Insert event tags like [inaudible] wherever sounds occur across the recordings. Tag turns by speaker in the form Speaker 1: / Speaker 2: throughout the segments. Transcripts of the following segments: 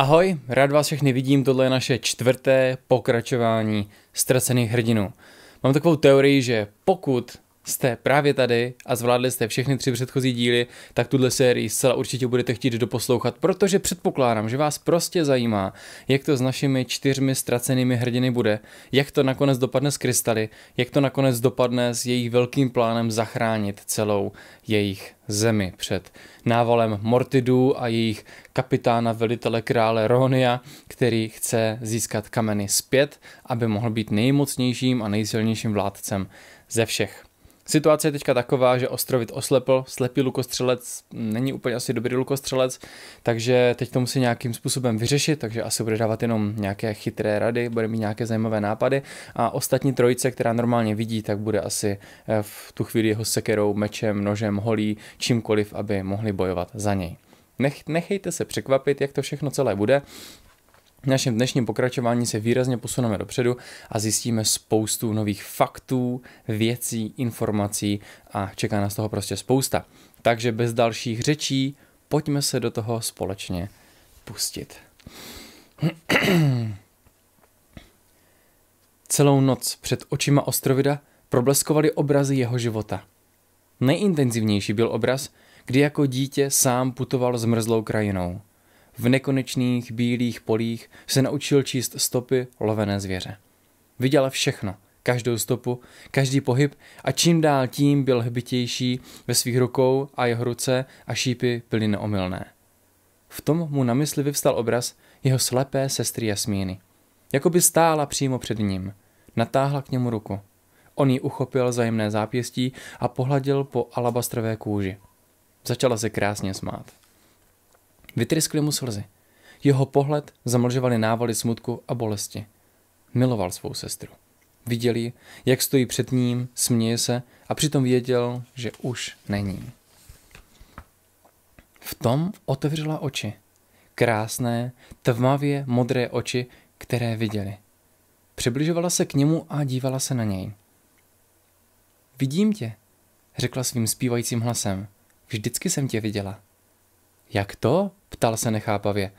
Speaker 1: Ahoj, rád vás všechny vidím, tohle je naše čtvrté pokračování Ztracených hrdinů. Mám takovou teorii, že pokud jste právě tady a zvládli jste všechny tři předchozí díly, tak tuhle sérii zcela určitě budete chtít doposlouchat, protože předpokládám, že vás prostě zajímá, jak to s našimi čtyřmi ztracenými hrdiny bude, jak to nakonec dopadne s krystaly, jak to nakonec dopadne s jejich velkým plánem zachránit celou jejich zemi před návalem Mortidů a jejich kapitána velitele krále Ronia, který chce získat kameny zpět, aby mohl být nejmocnějším a nejsilnějším vládcem ze všech. Situace je teďka taková, že Ostrovit oslepl, slepý lukostřelec není úplně asi dobrý lukostřelec, takže teď to musí nějakým způsobem vyřešit, takže asi bude dávat jenom nějaké chytré rady, bude mít nějaké zajímavé nápady a ostatní trojice, která normálně vidí, tak bude asi eh, v tu chvíli jeho sekerou, mečem, nožem, holí, čímkoliv, aby mohli bojovat za něj. Nech, nechejte se překvapit, jak to všechno celé bude. V našem dnešním pokračování se výrazně posuneme dopředu a zjistíme spoustu nových faktů, věcí, informací a čeká nás toho prostě spousta. Takže bez dalších řečí, pojďme se do toho společně pustit. [clears throat] Celou noc před očima Ostrovida probleskovaly obrazy jeho života. Nejintenzivnější byl obraz, kdy jako dítě sám putoval zmrzlou krajinou – v nekonečných bílých polích se naučil číst stopy lovené zvěře. Viděl všechno, každou stopu, každý pohyb a čím dál tím byl hbitější ve svých rukou a jeho ruce a šípy byly neomylné. V tom mu na mysli vyvstal obraz jeho slepé sestry Jasmíny. Jakoby stála přímo před ním. Natáhla k němu ruku. On ji uchopil za jemné zápěstí a pohladil po alabastrové kůži. Začala se krásně smát. Vytryskly mu slzy. Jeho pohled zamlžovaly návaly smutku a bolesti. Miloval svou sestru. Viděl ji, jak stojí před ním, směje se a přitom věděl, že už není. V tom otevřela oči. Krásné, tmavě modré oči, které viděli. Přibližovala se k němu a dívala se na něj. Vidím tě, řekla svým zpívajícím hlasem. Vždycky jsem tě viděla. Jak to? ptal se nechápavě.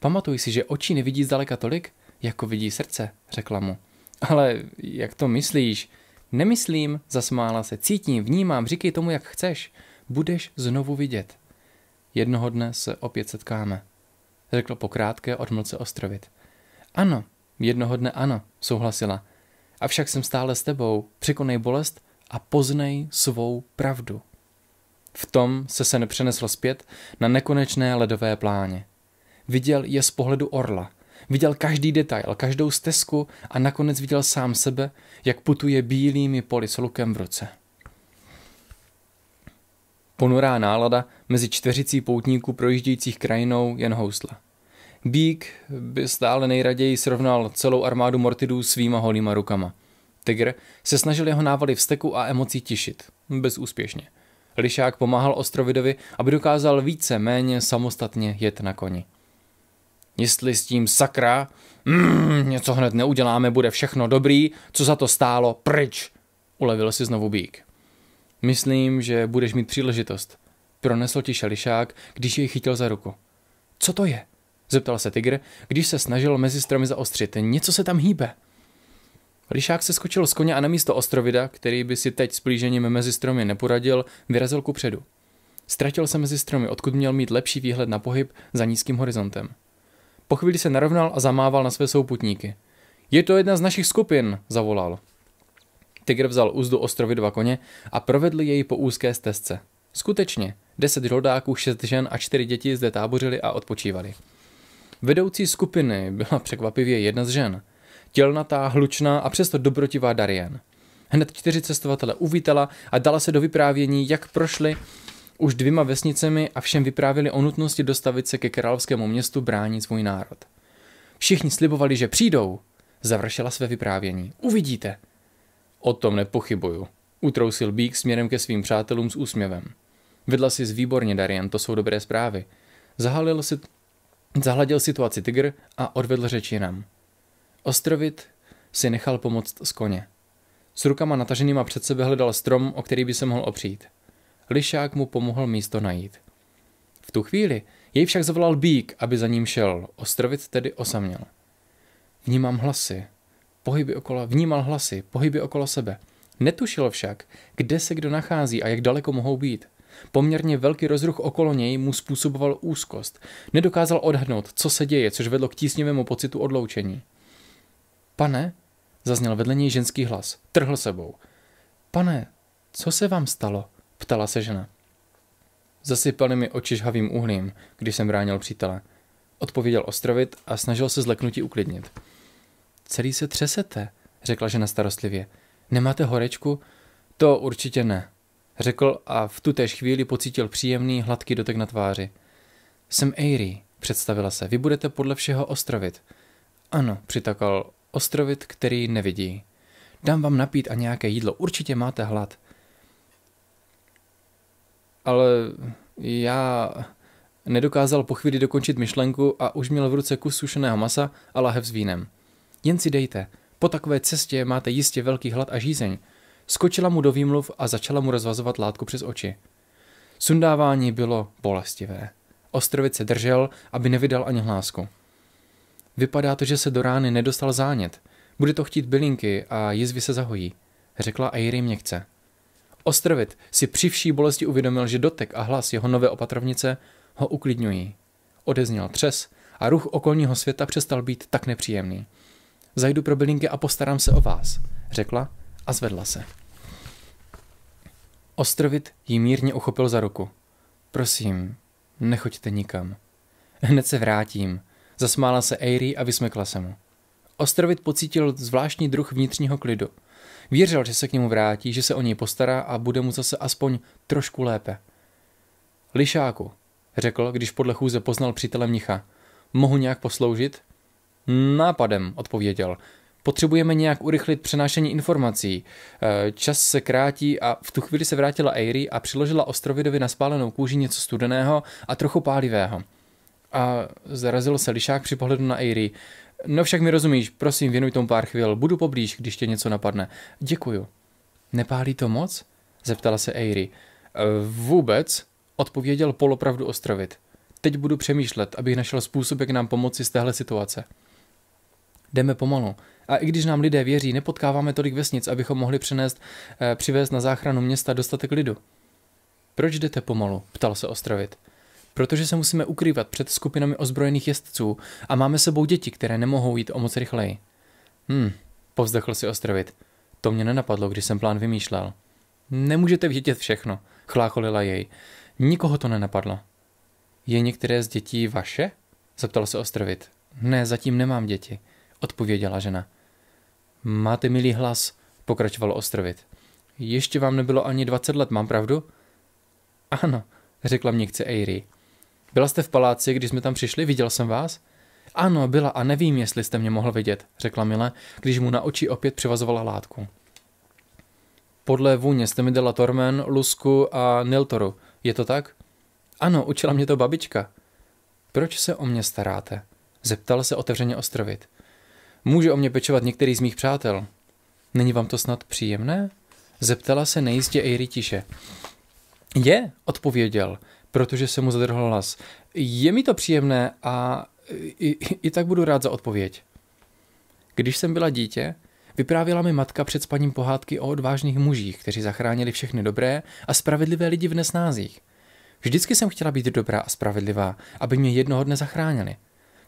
Speaker 1: Pamatuj si, že oči nevidí zdaleka tolik, jako vidí srdce, řekla mu. Ale jak to myslíš? Nemyslím, zasmála se, cítím, vnímám, říkej tomu, jak chceš. Budeš znovu vidět. Jednoho dne se opět setkáme, řekl po krátké odmlce ostrovit. Ano, jednoho dne ano, souhlasila. Avšak jsem stále s tebou, překonej bolest a poznej svou pravdu. V tom se sen přenesl zpět na nekonečné ledové pláně. Viděl je z pohledu orla. Viděl každý detail, každou stezku a nakonec viděl sám sebe, jak putuje bílými poli s lukem v ruce. Ponurá nálada mezi čtveřicí poutníků projíždějících krajinou jen housla. Bík by stále nejraději srovnal celou armádu mortidů svýma holýma rukama. Tigr se snažil jeho návaly vzteku a emocí tišit. Bezúspěšně. Lišák pomáhal Ostrovidovi, aby dokázal více méně samostatně jet na koni. Jestli s tím sakra, mm, něco hned neuděláme, bude všechno dobrý, co za to stálo, pryč, ulevil si znovu bík. Myslím, že budeš mít příležitost, pronesl ti lišák, když jej chytil za ruku. Co to je? Zeptal se tygr, když se snažil mezi stromy zaostřit. Něco se tam hýbe. Lišák se skočil z koně a na místo Ostrovida, který by si teď s plížením mezi stromy neporadil, vyrazil ku předu. Ztratil se mezi stromy, odkud měl mít lepší výhled na pohyb za nízkým horizontem. Po chvíli se narovnal a zamával na své souputníky. Je to jedna z našich skupin, zavolal. Tygr vzal úzdu ostrovy dva koně a provedli jej po úzké stezce. Skutečně, deset žoldáků, šest žen a čtyři děti zde tábořili a odpočívali. Vedoucí skupiny byla překvapivě jedna z žen – tělnatá, hlučná a přesto dobrotivá Darien. Hned čtyři cestovatele uvítala a dala se do vyprávění, jak prošli už dvěma vesnicemi a všem vyprávěli o nutnosti dostavit se ke královskému městu bránit svůj národ. Všichni slibovali, že přijdou. Završila své vyprávění. Uvidíte. O tom nepochybuju. Utrousil Bík směrem ke svým přátelům s úsměvem. Vedla si z výborně, Darien, to jsou dobré zprávy. Zahalil si, zahladil situaci tygr a odvedl řeči jinam. Ostrovit si nechal pomoct z koně. S rukama nataženýma před sebe hledal strom, o který by se mohl opřít. Lišák mu pomohl místo najít. V tu chvíli jej však zavolal bík, aby za ním šel. Ostrovit tedy osaměl. Vnímám hlasy. Pohyby okolo, vnímal hlasy, pohyby okolo sebe. Netušil však, kde se kdo nachází a jak daleko mohou být. Poměrně velký rozruch okolo něj mu způsoboval úzkost. Nedokázal odhadnout, co se děje, což vedlo k tísnivému pocitu odloučení. Pane, zazněl vedle něj ženský hlas. Trhl sebou. Pane, co se vám stalo? Ptala se žena. Zasypali mi oči žhavým uhlím, když jsem bránil přítele. Odpověděl ostrovit a snažil se zleknutí uklidnit. Celý se třesete, řekla žena starostlivě. Nemáte horečku? To určitě ne, řekl a v tutéž chvíli pocítil příjemný, hladký dotek na tváři. Jsem Eiri, představila se. Vy budete podle všeho ostrovit. Ano, přitakal ostrovit, který nevidí. Dám vám napít a nějaké jídlo, určitě máte hlad. Ale já nedokázal po chvíli dokončit myšlenku a už měl v ruce kus sušeného masa a lahev s vínem. Jen si dejte, po takové cestě máte jistě velký hlad a žízeň. Skočila mu do výmluv a začala mu rozvazovat látku přes oči. Sundávání bylo bolestivé. Ostrovit se držel, aby nevydal ani hlásku. Vypadá to, že se do rány nedostal zánět. Bude to chtít bylinky a jizvy se zahojí, řekla Airy měkce. Ostrovit si při vší bolesti uvědomil, že dotek a hlas jeho nové opatrovnice ho uklidňují. Odezněl třes a ruch okolního světa přestal být tak nepříjemný. Zajdu pro bylinky a postarám se o vás, řekla a zvedla se. Ostrovit ji mírně uchopil za ruku. Prosím, nechoďte nikam. Hned se vrátím, Zasmála se Eiri a vysmekla se mu. Ostrovit pocítil zvláštní druh vnitřního klidu. Věřil, že se k němu vrátí, že se o něj postará a bude mu zase aspoň trošku lépe. Lišáku, řekl, když podle chůze poznal přítele mnicha. Mohu nějak posloužit? Nápadem, odpověděl. Potřebujeme nějak urychlit přenášení informací. E, čas se krátí a v tu chvíli se vrátila Eiri a přiložila Ostrovidovi na spálenou kůži něco studeného a trochu pálivého. A zarazil se lišák při pohledu na Eiri. No však mi rozumíš, prosím, věnuj tomu pár chvil, budu poblíž, když tě něco napadne. Děkuju. Nepálí to moc? Zeptala se E, Vůbec, odpověděl polopravdu ostrovit. Teď budu přemýšlet, abych našel způsob, jak nám pomoci z téhle situace. Jdeme pomalu. A i když nám lidé věří, nepotkáváme tolik vesnic, abychom mohli přinést, e, přivést na záchranu města dostatek lidu. Proč jdete pomalu? ptal se ostrovit protože se musíme ukrývat před skupinami ozbrojených jezdců a máme sebou děti, které nemohou jít o moc rychleji. Hm, povzdechl si Ostrovit. To mě nenapadlo, když jsem plán vymýšlel. Nemůžete vědět všechno, chlácholila jej. Nikoho to nenapadlo. Je některé z dětí vaše? Zeptal se Ostrovit. Ne, zatím nemám děti, odpověděla žena. Máte milý hlas, pokračoval Ostrovit. Ještě vám nebylo ani 20 let, mám pravdu? Ano, řekla měkce Eiri. Byla jste v paláci, když jsme tam přišli, viděl jsem vás? Ano, byla a nevím, jestli jste mě mohl vidět, řekla Mile, když mu na oči opět přivazovala látku. Podle vůně jste mi dala Tormen, Lusku a Niltoru, je to tak? Ano, učila mě to babička. Proč se o mě staráte? Zeptal se otevřeně ostrovit. Může o mě pečovat některý z mých přátel. Není vám to snad příjemné? Zeptala se nejistě Eiri tiše. Je, odpověděl, protože se mu zadrhl hlas. Je mi to příjemné a i, i tak budu rád za odpověď. Když jsem byla dítě, vyprávěla mi matka před spaním pohádky o odvážných mužích, kteří zachránili všechny dobré a spravedlivé lidi v nesnázích. Vždycky jsem chtěla být dobrá a spravedlivá, aby mě jednoho dne zachránili.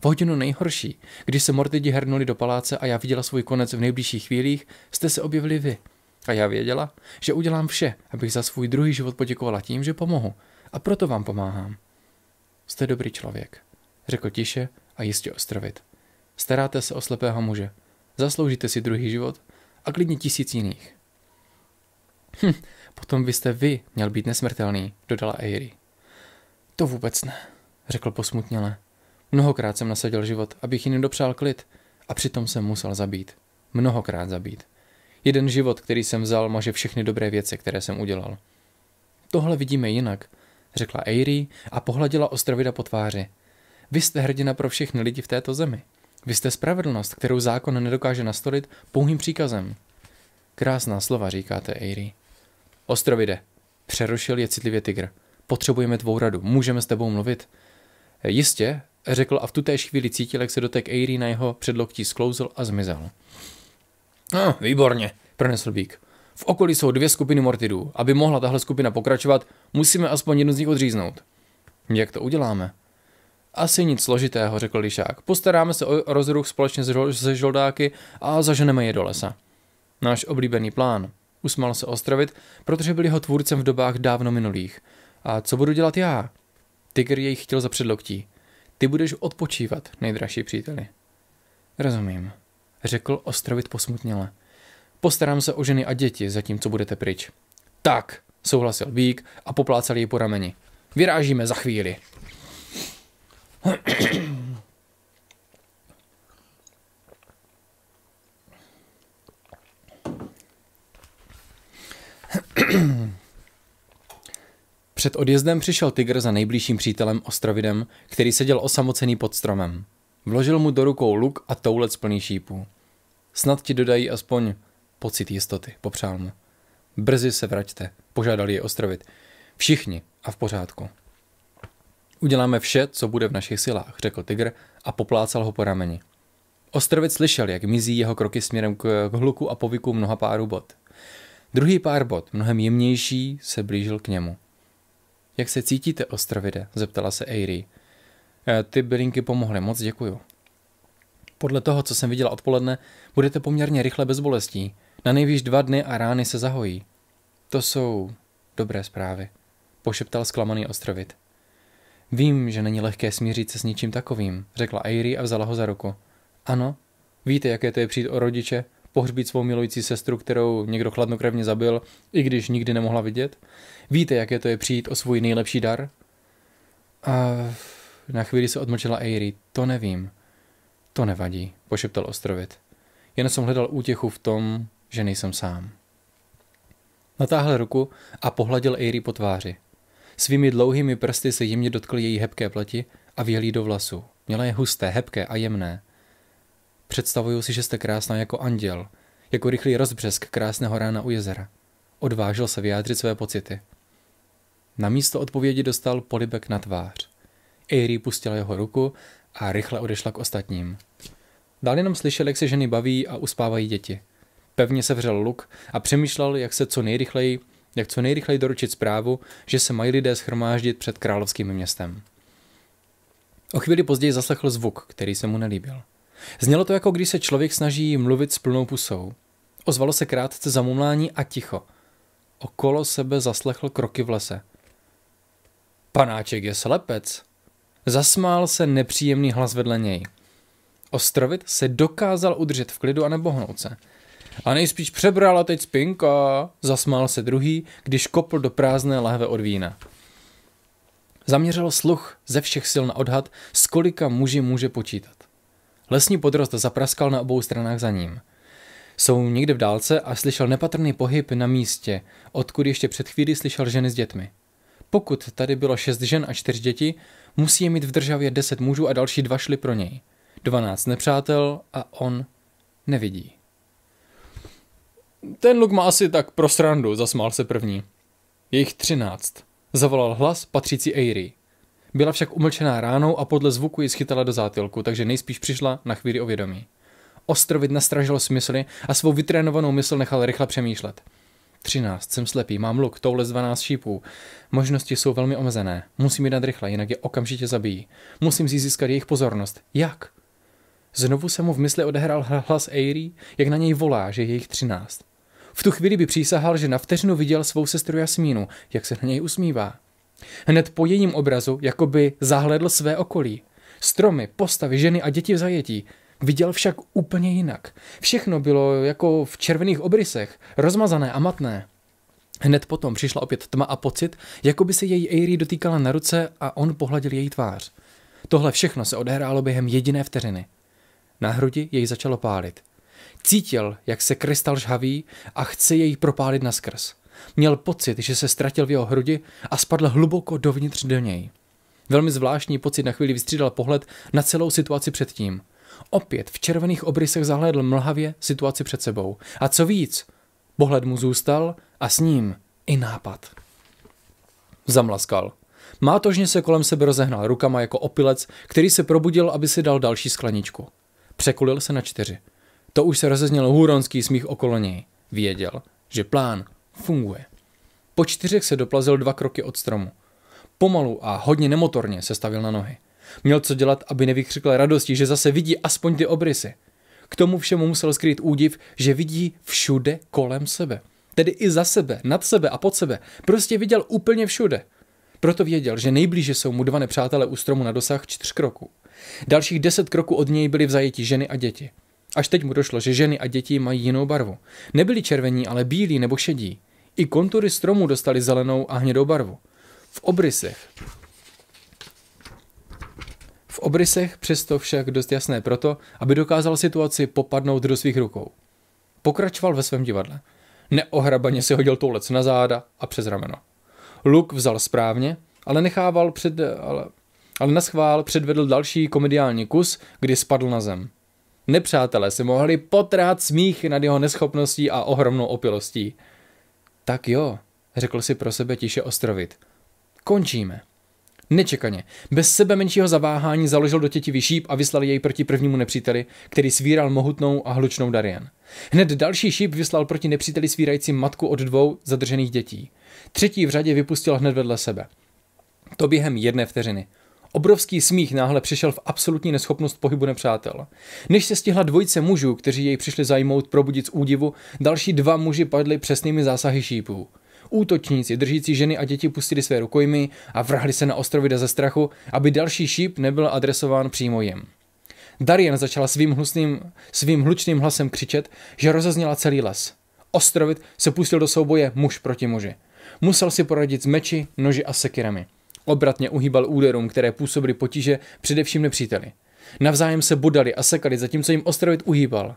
Speaker 1: V hodinu nejhorší, když se mordidi hrnuli do paláce a já viděla svůj konec v nejbližších chvílích, jste se objevili vy. A já věděla, že udělám vše, abych za svůj druhý život poděkovala tím, že pomohu a proto vám pomáhám. Jste dobrý člověk, řekl tiše a jistě ostrovit. Staráte se o slepého muže, zasloužíte si druhý život a klidně tisíc jiných. Hm, potom byste vy měl být nesmrtelný, dodala Eiri. To vůbec ne, řekl posmutněle. Mnohokrát jsem nasadil život, abych jim dopřál klid a přitom jsem musel zabít. Mnohokrát zabít. Jeden život, který jsem vzal, maže všechny dobré věci, které jsem udělal. Tohle vidíme jinak řekla Eiri a pohladila Ostrovida po tváři. Vy jste hrdina pro všechny lidi v této zemi. Vy jste spravedlnost, kterou zákon nedokáže nastolit pouhým příkazem. Krásná slova, říkáte Eiri. Ostrovide, přerušil je citlivě tygr. Potřebujeme tvou radu, můžeme s tebou mluvit. Jistě, řekl a v tuté chvíli cítil, jak se dotek Eiri na jeho předloktí sklouzl a zmizel. No, výborně, pronesl Bík. V okolí jsou dvě skupiny mortidů. Aby mohla tahle skupina pokračovat, musíme aspoň jednu z nich odříznout. Jak to uděláme? Asi nic složitého, řekl Lišák. Postaráme se o rozruch společně se žoldáky a zaženeme je do lesa. Náš oblíbený plán. Usmál se Ostravit, protože byl jeho tvůrcem v dobách dávno minulých. A co budu dělat já? Tiger jej chtěl za předloktí. Ty budeš odpočívat, nejdražší příteli. Rozumím, řekl Ostravit posmutněle. Postarám se o ženy a děti, zatímco budete pryč. Tak, souhlasil Vík a poplácal jej po rameni. Vyrážíme za chvíli. Před odjezdem přišel tigr za nejbližším přítelem Ostravidem, který seděl osamocený pod stromem. Vložil mu do rukou luk a toulec plný šípů. Snad ti dodají aspoň pocit jistoty, popřál mu. Brzy se vraťte, požádali je ostrovit. Všichni a v pořádku. Uděláme vše, co bude v našich silách, řekl tygr a poplácal ho po rameni. Ostrovec slyšel, jak mizí jeho kroky směrem k hluku a povyku mnoha párů bot. Druhý pár bot, mnohem jemnější, se blížil k němu. Jak se cítíte, ostrovide? zeptala se Eiri. E, ty bylinky pomohly, moc děkuju. Podle toho, co jsem viděla odpoledne, budete poměrně rychle bez bolestí. Na nejvýš dva dny a rány se zahojí. To jsou dobré zprávy, pošeptal zklamaný ostrovit. Vím, že není lehké smířit se s ničím takovým, řekla Airy a vzala ho za ruku. Ano, víte, jaké to je přijít o rodiče, pohřbít svou milující sestru, kterou někdo chladnokrevně zabil, i když nikdy nemohla vidět? Víte, jaké to je přijít o svůj nejlepší dar? A na chvíli se odmlčela Airy. To nevím. To nevadí, pošeptal Ostrovit. Jen jsem hledal útěchu v tom, že nejsem sám. Natáhl ruku a pohladil Eiri po tváři. Svými dlouhými prsty se jemně dotkl její hebké pleti a vjeli do vlasu. Měla je husté, hebké a jemné. Představuju si, že jste krásná jako anděl, jako rychlý rozbřesk krásného rána u jezera. Odvážil se vyjádřit své pocity. Na místo odpovědi dostal polibek na tvář. Eiri pustila jeho ruku a rychle odešla k ostatním. Dál jenom slyšel, jak se ženy baví a uspávají děti – Pevně sevřel luk a přemýšlel, jak se co nejrychleji, jak co nejrychleji doručit zprávu, že se mají lidé schromáždit před královským městem. O chvíli později zaslechl zvuk, který se mu nelíbil. Znělo to jako když se člověk snaží mluvit s plnou pusou. Ozvalo se krátce zamumlání a ticho. Okolo sebe zaslechl kroky v lese. Panáček je slepec. Zasmál se nepříjemný hlas vedle něj. Ostrovit se dokázal udržet v klidu a nebohnout se – a nejspíš přebrala teď spinka, zasmál se druhý, když kopl do prázdné lahve od vína. Zaměřil sluch ze všech sil na odhad, s kolika muži může počítat. Lesní podrost zapraskal na obou stranách za ním. Jsou někde v dálce a slyšel nepatrný pohyb na místě, odkud ještě před chvíli slyšel ženy s dětmi. Pokud tady bylo šest žen a čtyři děti, musí je mít v državě deset mužů a další dva šli pro něj. Dvanáct nepřátel a on nevidí. Ten luk má asi tak pro srandu, zasmál se první. Jejich třináct. Zavolal hlas patřící Eiry. Byla však umlčená ránou a podle zvuku ji schytala do zátilku, takže nejspíš přišla na chvíli o vědomí. Ostrovit nastražil smysly a svou vytrénovanou mysl nechal rychle přemýšlet. Třináct, jsem slepý, mám luk, toule z dvanáct šípů. Možnosti jsou velmi omezené. Musím je rychle, jinak je okamžitě zabijí. Musím si získat jejich pozornost. Jak? Znovu se mu v mysli odehrál hlas Eiry, jak na něj volá, že je jich třináct. V tu chvíli by přísahal, že na vteřinu viděl svou sestru Jasmínu, jak se na něj usmívá. Hned po jejím obrazu, jako by zahledl své okolí. Stromy, postavy, ženy a děti v zajetí. Viděl však úplně jinak. Všechno bylo jako v červených obrysech, rozmazané a matné. Hned potom přišla opět tma a pocit, jako by se její Eiri dotýkala na ruce a on pohladil její tvář. Tohle všechno se odehrálo během jediné vteřiny. Na hrudi jej začalo pálit. Cítil, jak se krystal žhaví a chce jej propálit naskrz. Měl pocit, že se ztratil v jeho hrudi a spadl hluboko dovnitř do něj. Velmi zvláštní pocit na chvíli vystřídal pohled na celou situaci předtím. Opět v červených obrysech zahlédl mlhavě situaci před sebou. A co víc, pohled mu zůstal a s ním i nápad. Zamlaskal. Mátožně se kolem sebe rozehnal rukama jako opilec, který se probudil, aby si dal další skleničku. Překulil se na čtyři. To už se rozeznělo huronský smích okolo něj. Věděl, že plán funguje. Po čtyřech se doplazil dva kroky od stromu. Pomalu a hodně nemotorně se stavil na nohy. Měl co dělat, aby nevykřikl radostí, že zase vidí aspoň ty obrysy. K tomu všemu musel skrýt údiv, že vidí všude kolem sebe. Tedy i za sebe, nad sebe a pod sebe. Prostě viděl úplně všude. Proto věděl, že nejblíže jsou mu dva nepřátelé u stromu na dosah čtyř kroků. Dalších deset kroků od něj byly v zajetí ženy a děti. Až teď mu došlo, že ženy a děti mají jinou barvu. Nebyli červení, ale bílí nebo šedí. I kontury stromů dostali zelenou a hnědou barvu. V obrysech. V obrysech přesto však dost jasné proto, aby dokázal situaci popadnout do svých rukou. Pokračoval ve svém divadle. Neohrabaně si hodil toulec na záda a přes rameno. Luk vzal správně, ale nechával před... Ale, ale schvál předvedl další komediální kus, kdy spadl na zem. Nepřátelé se mohli potrát smích nad jeho neschopností a ohromnou opilostí. Tak jo, řekl si pro sebe tiše ostrovit. Končíme. Nečekaně, bez sebe menšího zaváhání založil do těti šíp a vyslal jej proti prvnímu nepříteli, který svíral mohutnou a hlučnou Darien. Hned další šíp vyslal proti nepříteli svírající matku od dvou zadržených dětí. Třetí v řadě vypustil hned vedle sebe. To během jedné vteřiny. Obrovský smích náhle přišel v absolutní neschopnost pohybu nepřátel. Než se stihla dvojice mužů, kteří jej přišli zajmout probudit z údivu, další dva muži padli přesnými zásahy šípů. Útočníci, držící ženy a děti, pustili své rukojmy a vrhli se na ostrovy ze strachu, aby další šíp nebyl adresován přímo jim. Darien začala svým, hlusným, svým hlučným hlasem křičet, že rozezněla celý les. Ostrovit se pustil do souboje muž proti muži. Musel si poradit s meči, noži a sekirami. Obratně uhýbal úderům, které působily potíže především nepříteli. Navzájem se budali a sekali, zatímco jim ostrovit uhýbal.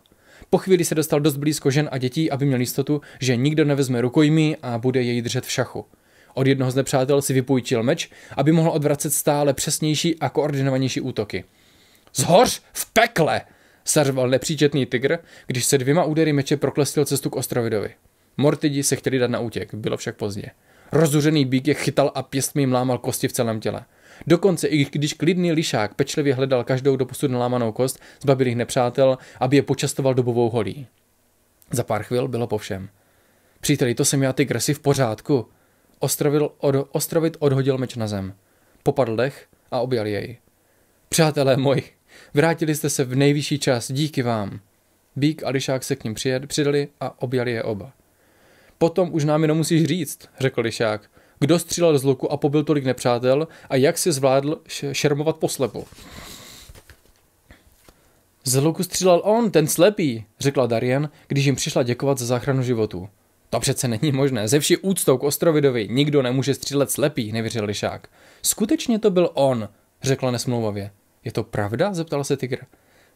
Speaker 1: Po chvíli se dostal dost blízko žen a dětí, aby měl jistotu, že nikdo nevezme rukojmí a bude jej držet v šachu. Od jednoho z nepřátel si vypůjčil meč, aby mohl odvracet stále přesnější a koordinovanější útoky. Zhoř v pekle! Sařval nepříčetný tygr, když se dvěma údery meče proklestil cestu k Ostrovidovi. Mortidi se chtěli dát na útěk, bylo však pozdě. Rozuřený bík je chytal a pěstmi mlámal kosti v celém těle. Dokonce i když klidný lišák pečlivě hledal každou doposud nalámanou kost, zbavil jich nepřátel, aby je počastoval dobovou holí. Za pár chvil bylo po všem. Příteli, to jsem já ty gresy v pořádku. Ostrovil od, ostrovit odhodil meč na zem. Popadl dech a objal jej. Přátelé moji, vrátili jste se v nejvyšší čas, díky vám. Bík a lišák se k ním přijed, přidali a objali je oba. Potom už nám jenom musíš říct, řekl Lišák. Kdo střílel z luku a pobil tolik nepřátel a jak si zvládl šermovat poslepu? Z luku střílel on, ten slepý, řekla Darien, když jim přišla děkovat za záchranu životu. To přece není možné, ze vší úctou k Ostrovidovi nikdo nemůže střílet slepý, nevěřil Lišák. Skutečně to byl on, řekla nesmlouvavě. Je to pravda? zeptal se Tigr.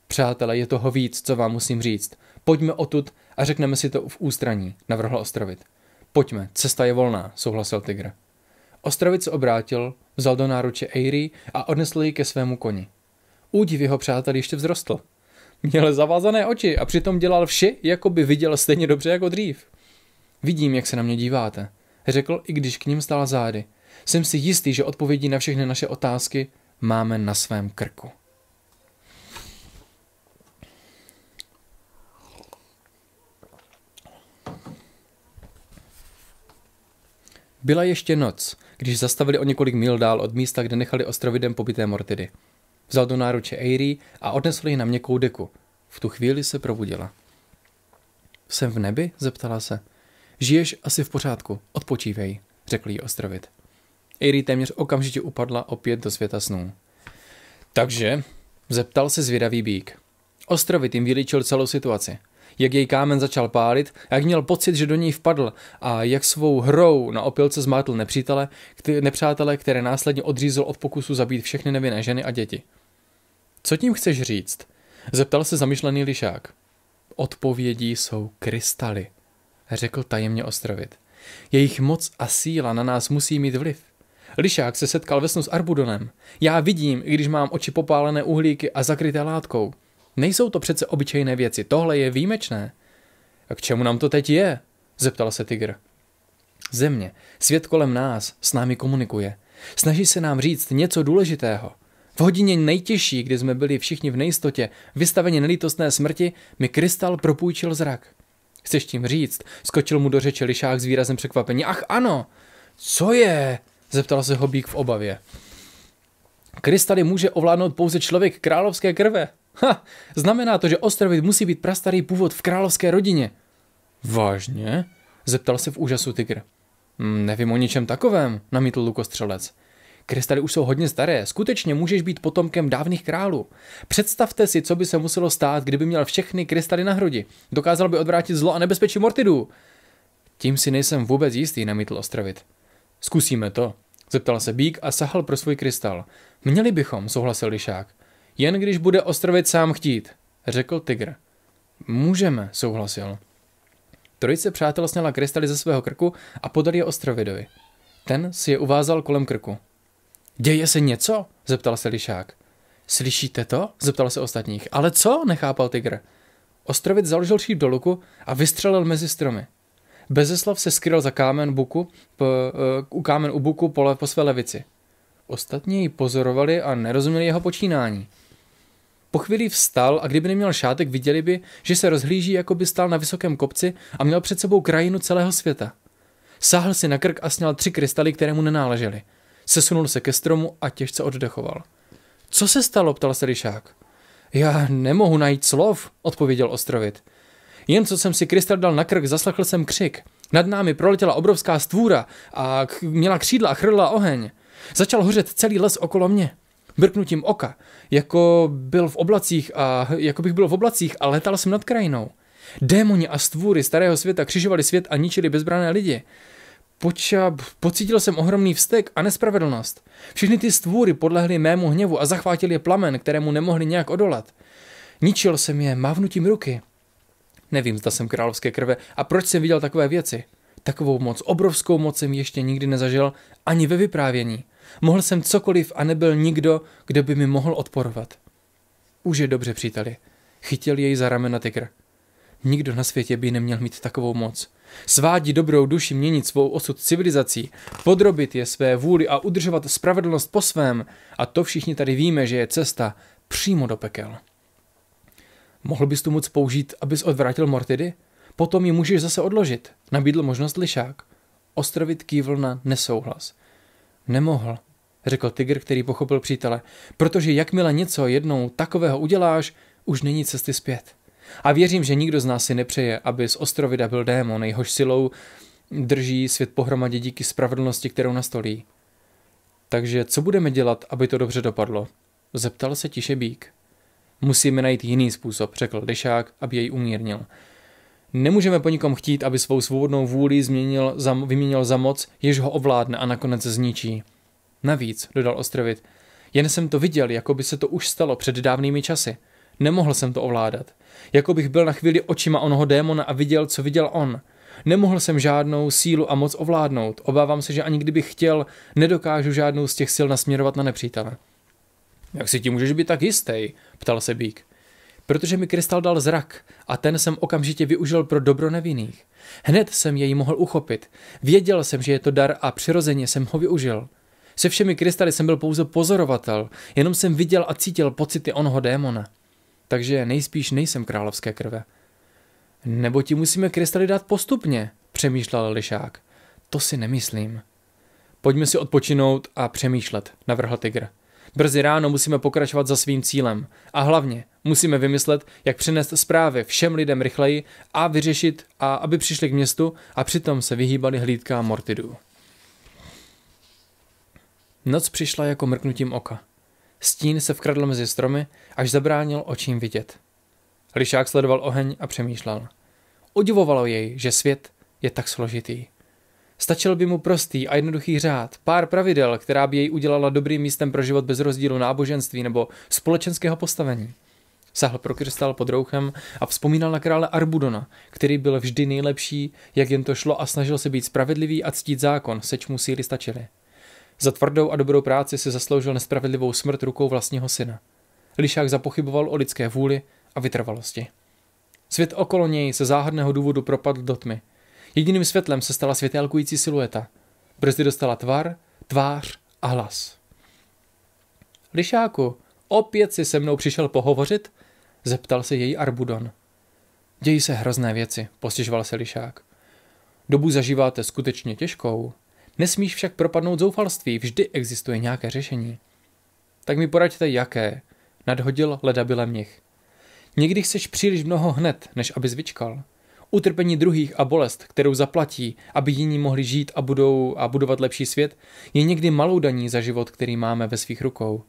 Speaker 1: Přátelé, je toho víc, co vám musím říct pojďme otud a řekneme si to v ústraní, navrhl ostrovit. Pojďme, cesta je volná, souhlasil Tigr. Ostrovit se obrátil, vzal do náruče Eiry a odnesl ji ke svému koni. Údiv jeho přátel ještě vzrostl. Měl zavázané oči a přitom dělal vše, jako by viděl stejně dobře jako dřív. Vidím, jak se na mě díváte, řekl, i když k ním stál zády. Jsem si jistý, že odpovědí na všechny naše otázky máme na svém krku. Byla ještě noc, když zastavili o několik mil dál od místa, kde nechali ostrovidem pobyté mortidy. Vzal do náruče Eiri a odnesl ji na měkkou deku. V tu chvíli se probudila. Jsem v nebi? zeptala se. Žiješ asi v pořádku, odpočívej, řekl jí ostrovit. Eiri téměř okamžitě upadla opět do světa snů. Takže, zeptal se zvědavý bík. Ostrovit jim vylíčil celou situaci – jak jej kámen začal pálit, jak měl pocit, že do něj vpadl a jak svou hrou na opilce zmátl nepřítele, který, nepřátele, které následně odřízl od pokusu zabít všechny nevinné ženy a děti. Co tím chceš říct? Zeptal se zamyšlený lišák. Odpovědí jsou krystaly, řekl tajemně ostrovit. Jejich moc a síla na nás musí mít vliv. Lišák se setkal ve snu s Arbudonem. Já vidím, i když mám oči popálené uhlíky a zakryté látkou. Nejsou to přece obyčejné věci, tohle je výjimečné. A k čemu nám to teď je? Zeptal se tigr. Země, svět kolem nás, s námi komunikuje. Snaží se nám říct něco důležitého. V hodině nejtěžší, kdy jsme byli všichni v nejistotě, vystaveni nelítostné smrti, mi krystal propůjčil zrak. Chceš tím říct? Skočil mu do řeče lišák s výrazem překvapení. Ach ano! Co je? Zeptal se hobík v obavě. Krystaly může ovládnout pouze člověk královské krve, Ha, znamená to, že ostravit musí být prastarý původ v královské rodině. Vážně? Zeptal se v úžasu Tigr. Hm, nevím o ničem takovém, namítl lukostřelec. Krystaly už jsou hodně staré, skutečně můžeš být potomkem dávných králů. Představte si, co by se muselo stát, kdyby měl všechny krystaly na hrudi. Dokázal by odvrátit zlo a nebezpečí Mortidů. Tím si nejsem vůbec jistý, namítl ostravit. Zkusíme to, zeptal se Bík a sahal pro svůj krystal. Měli bychom, souhlasil Lišák. Jen když bude ostrovit sám chtít, řekl Tigr. Můžeme, souhlasil. Trojice přátel sněla krystaly ze svého krku a podal je Ostrovidovi. Ten si je uvázal kolem krku. Děje se něco? zeptal se lišák. Slyšíte to? zeptal se ostatních. Ale co? nechápal Tigr. Ostrovit založil šíp do luku a vystřelil mezi stromy. Bezeslav se skryl za kámen buku, p, eh, u kámen u buku pole po své levici. Ostatní ji pozorovali a nerozuměli jeho počínání. Po chvíli vstal a kdyby neměl šátek, viděli by, že se rozhlíží, jako by stál na vysokém kopci a měl před sebou krajinu celého světa. Sáhl si na krk a sněl tři krystaly, které mu nenáležely. Sesunul se ke stromu a těžce oddechoval. Co se stalo, ptal se Ryšák. Já nemohu najít slov, odpověděl ostrovit. Jen co jsem si krystal dal na krk, zaslechl jsem křik. Nad námi proletěla obrovská stvůra a k- měla křídla a chrlila oheň. Začal hořet celý les okolo mě mrknutím oka, jako byl v oblacích a jako bych byl v oblacích a letal jsem nad krajinou. Démoni a stvůry starého světa křižovali svět a ničili bezbrané lidi. Počab, pocítil jsem ohromný vztek a nespravedlnost. Všechny ty stvůry podlehly mému hněvu a zachvátili je plamen, kterému nemohli nějak odolat. Ničil jsem je mávnutím ruky. Nevím, zda jsem královské krve a proč jsem viděl takové věci. Takovou moc, obrovskou moc jsem ještě nikdy nezažil ani ve vyprávění. Mohl jsem cokoliv a nebyl nikdo, kdo by mi mohl odporovat. Už je dobře, příteli. Chytil jej za ramena tygr. Nikdo na světě by neměl mít takovou moc. Svádí dobrou duši měnit svou osud civilizací, podrobit je své vůli a udržovat spravedlnost po svém, a to všichni tady víme, že je cesta přímo do pekel. Mohl bys tu moc použít, abys odvrátil Mortidy? Potom ji můžeš zase odložit, nabídl možnost lišák. Ostrovit kývl na nesouhlas. Nemohl řekl Tiger, který pochopil přítele, protože jakmile něco jednou takového uděláš, už není cesty zpět. A věřím, že nikdo z nás si nepřeje, aby z Ostrovida byl démon, jehož silou drží svět pohromadě díky spravedlnosti, kterou nastolí. Takže co budeme dělat, aby to dobře dopadlo? Zeptal se tiše Bík. Musíme najít jiný způsob, řekl Dešák, aby jej umírnil. Nemůžeme po nikom chtít, aby svou svobodnou vůli změnil, za, vyměnil za moc, jež ho ovládne a nakonec zničí. Navíc, dodal Ostrovit, jen jsem to viděl, jako by se to už stalo před dávnými časy. Nemohl jsem to ovládat. Jako bych byl na chvíli očima onoho démona a viděl, co viděl on. Nemohl jsem žádnou sílu a moc ovládnout. Obávám se, že ani kdybych chtěl, nedokážu žádnou z těch sil nasměrovat na nepřítele. Jak si ti můžeš být tak jistý? ptal se Bík. Protože mi krystal dal zrak a ten jsem okamžitě využil pro dobro nevinných. Hned jsem jej mohl uchopit. Věděl jsem, že je to dar a přirozeně jsem ho využil. Se všemi krystaly jsem byl pouze pozorovatel, jenom jsem viděl a cítil pocity onho démona. Takže nejspíš nejsem královské krve. Nebo ti musíme krystaly dát postupně, přemýšlel Lišák. To si nemyslím. Pojďme si odpočinout a přemýšlet, navrhl Tygr. Brzy ráno musíme pokračovat za svým cílem. A hlavně musíme vymyslet, jak přinést zprávy všem lidem rychleji a vyřešit, a aby přišli k městu a přitom se vyhýbali hlídkám Mortidů. Noc přišla jako mrknutím oka. Stín se vkradl mezi stromy, až zabránil očím vidět. Lišák sledoval oheň a přemýšlel. Udivovalo jej, že svět je tak složitý. Stačil by mu prostý a jednoduchý řád, pár pravidel, která by jej udělala dobrým místem pro život bez rozdílu náboženství nebo společenského postavení. Sahl pro krystal pod rouchem a vzpomínal na krále Arbudona, který byl vždy nejlepší, jak jen to šlo a snažil se být spravedlivý a ctít zákon, seč mu síly stačily. Za tvrdou a dobrou práci si zasloužil nespravedlivou smrt rukou vlastního syna. Lišák zapochyboval o lidské vůli a vytrvalosti. Svět okolo něj se záhadného důvodu propadl do tmy. Jediným světlem se stala světelkující silueta. Brzy dostala tvar, tvář a hlas. Lišáku, opět si se mnou přišel pohovořit? Zeptal se její Arbudon. Dějí se hrozné věci, postěžoval se Lišák. Dobu zažíváte skutečně těžkou. Nesmíš však propadnout zoufalství, vždy existuje nějaké řešení. Tak mi poraďte, jaké, nadhodil ledabile měch. Někdy chceš příliš mnoho hned, než aby zvyčkal. Utrpení druhých a bolest, kterou zaplatí, aby jiní mohli žít a, budou, a budovat lepší svět, je někdy malou daní za život, který máme ve svých rukou.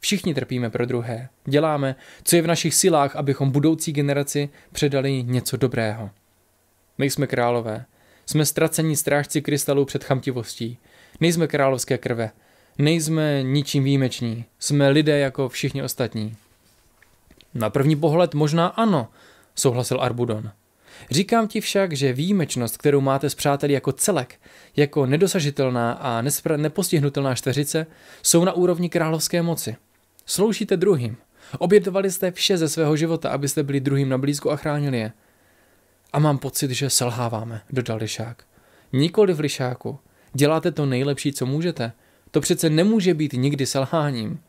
Speaker 1: Všichni trpíme pro druhé. Děláme, co je v našich silách, abychom budoucí generaci předali něco dobrého. My jsme králové. Jsme ztracení strážci krystalů před chamtivostí. Nejsme královské krve. Nejsme ničím výjimeční. Jsme lidé jako všichni ostatní. Na první pohled možná ano, souhlasil Arbudon. Říkám ti však, že výjimečnost, kterou máte s přáteli jako celek, jako nedosažitelná a nespr nepostihnutelná čtveřice, jsou na úrovni královské moci. Sloužíte druhým. Obětovali jste vše ze svého života, abyste byli druhým na blízku a chránili je. A mám pocit, že selháváme, dodal Lišák. Nikoli v Lišáku. Děláte to nejlepší, co můžete. To přece nemůže být nikdy selháním.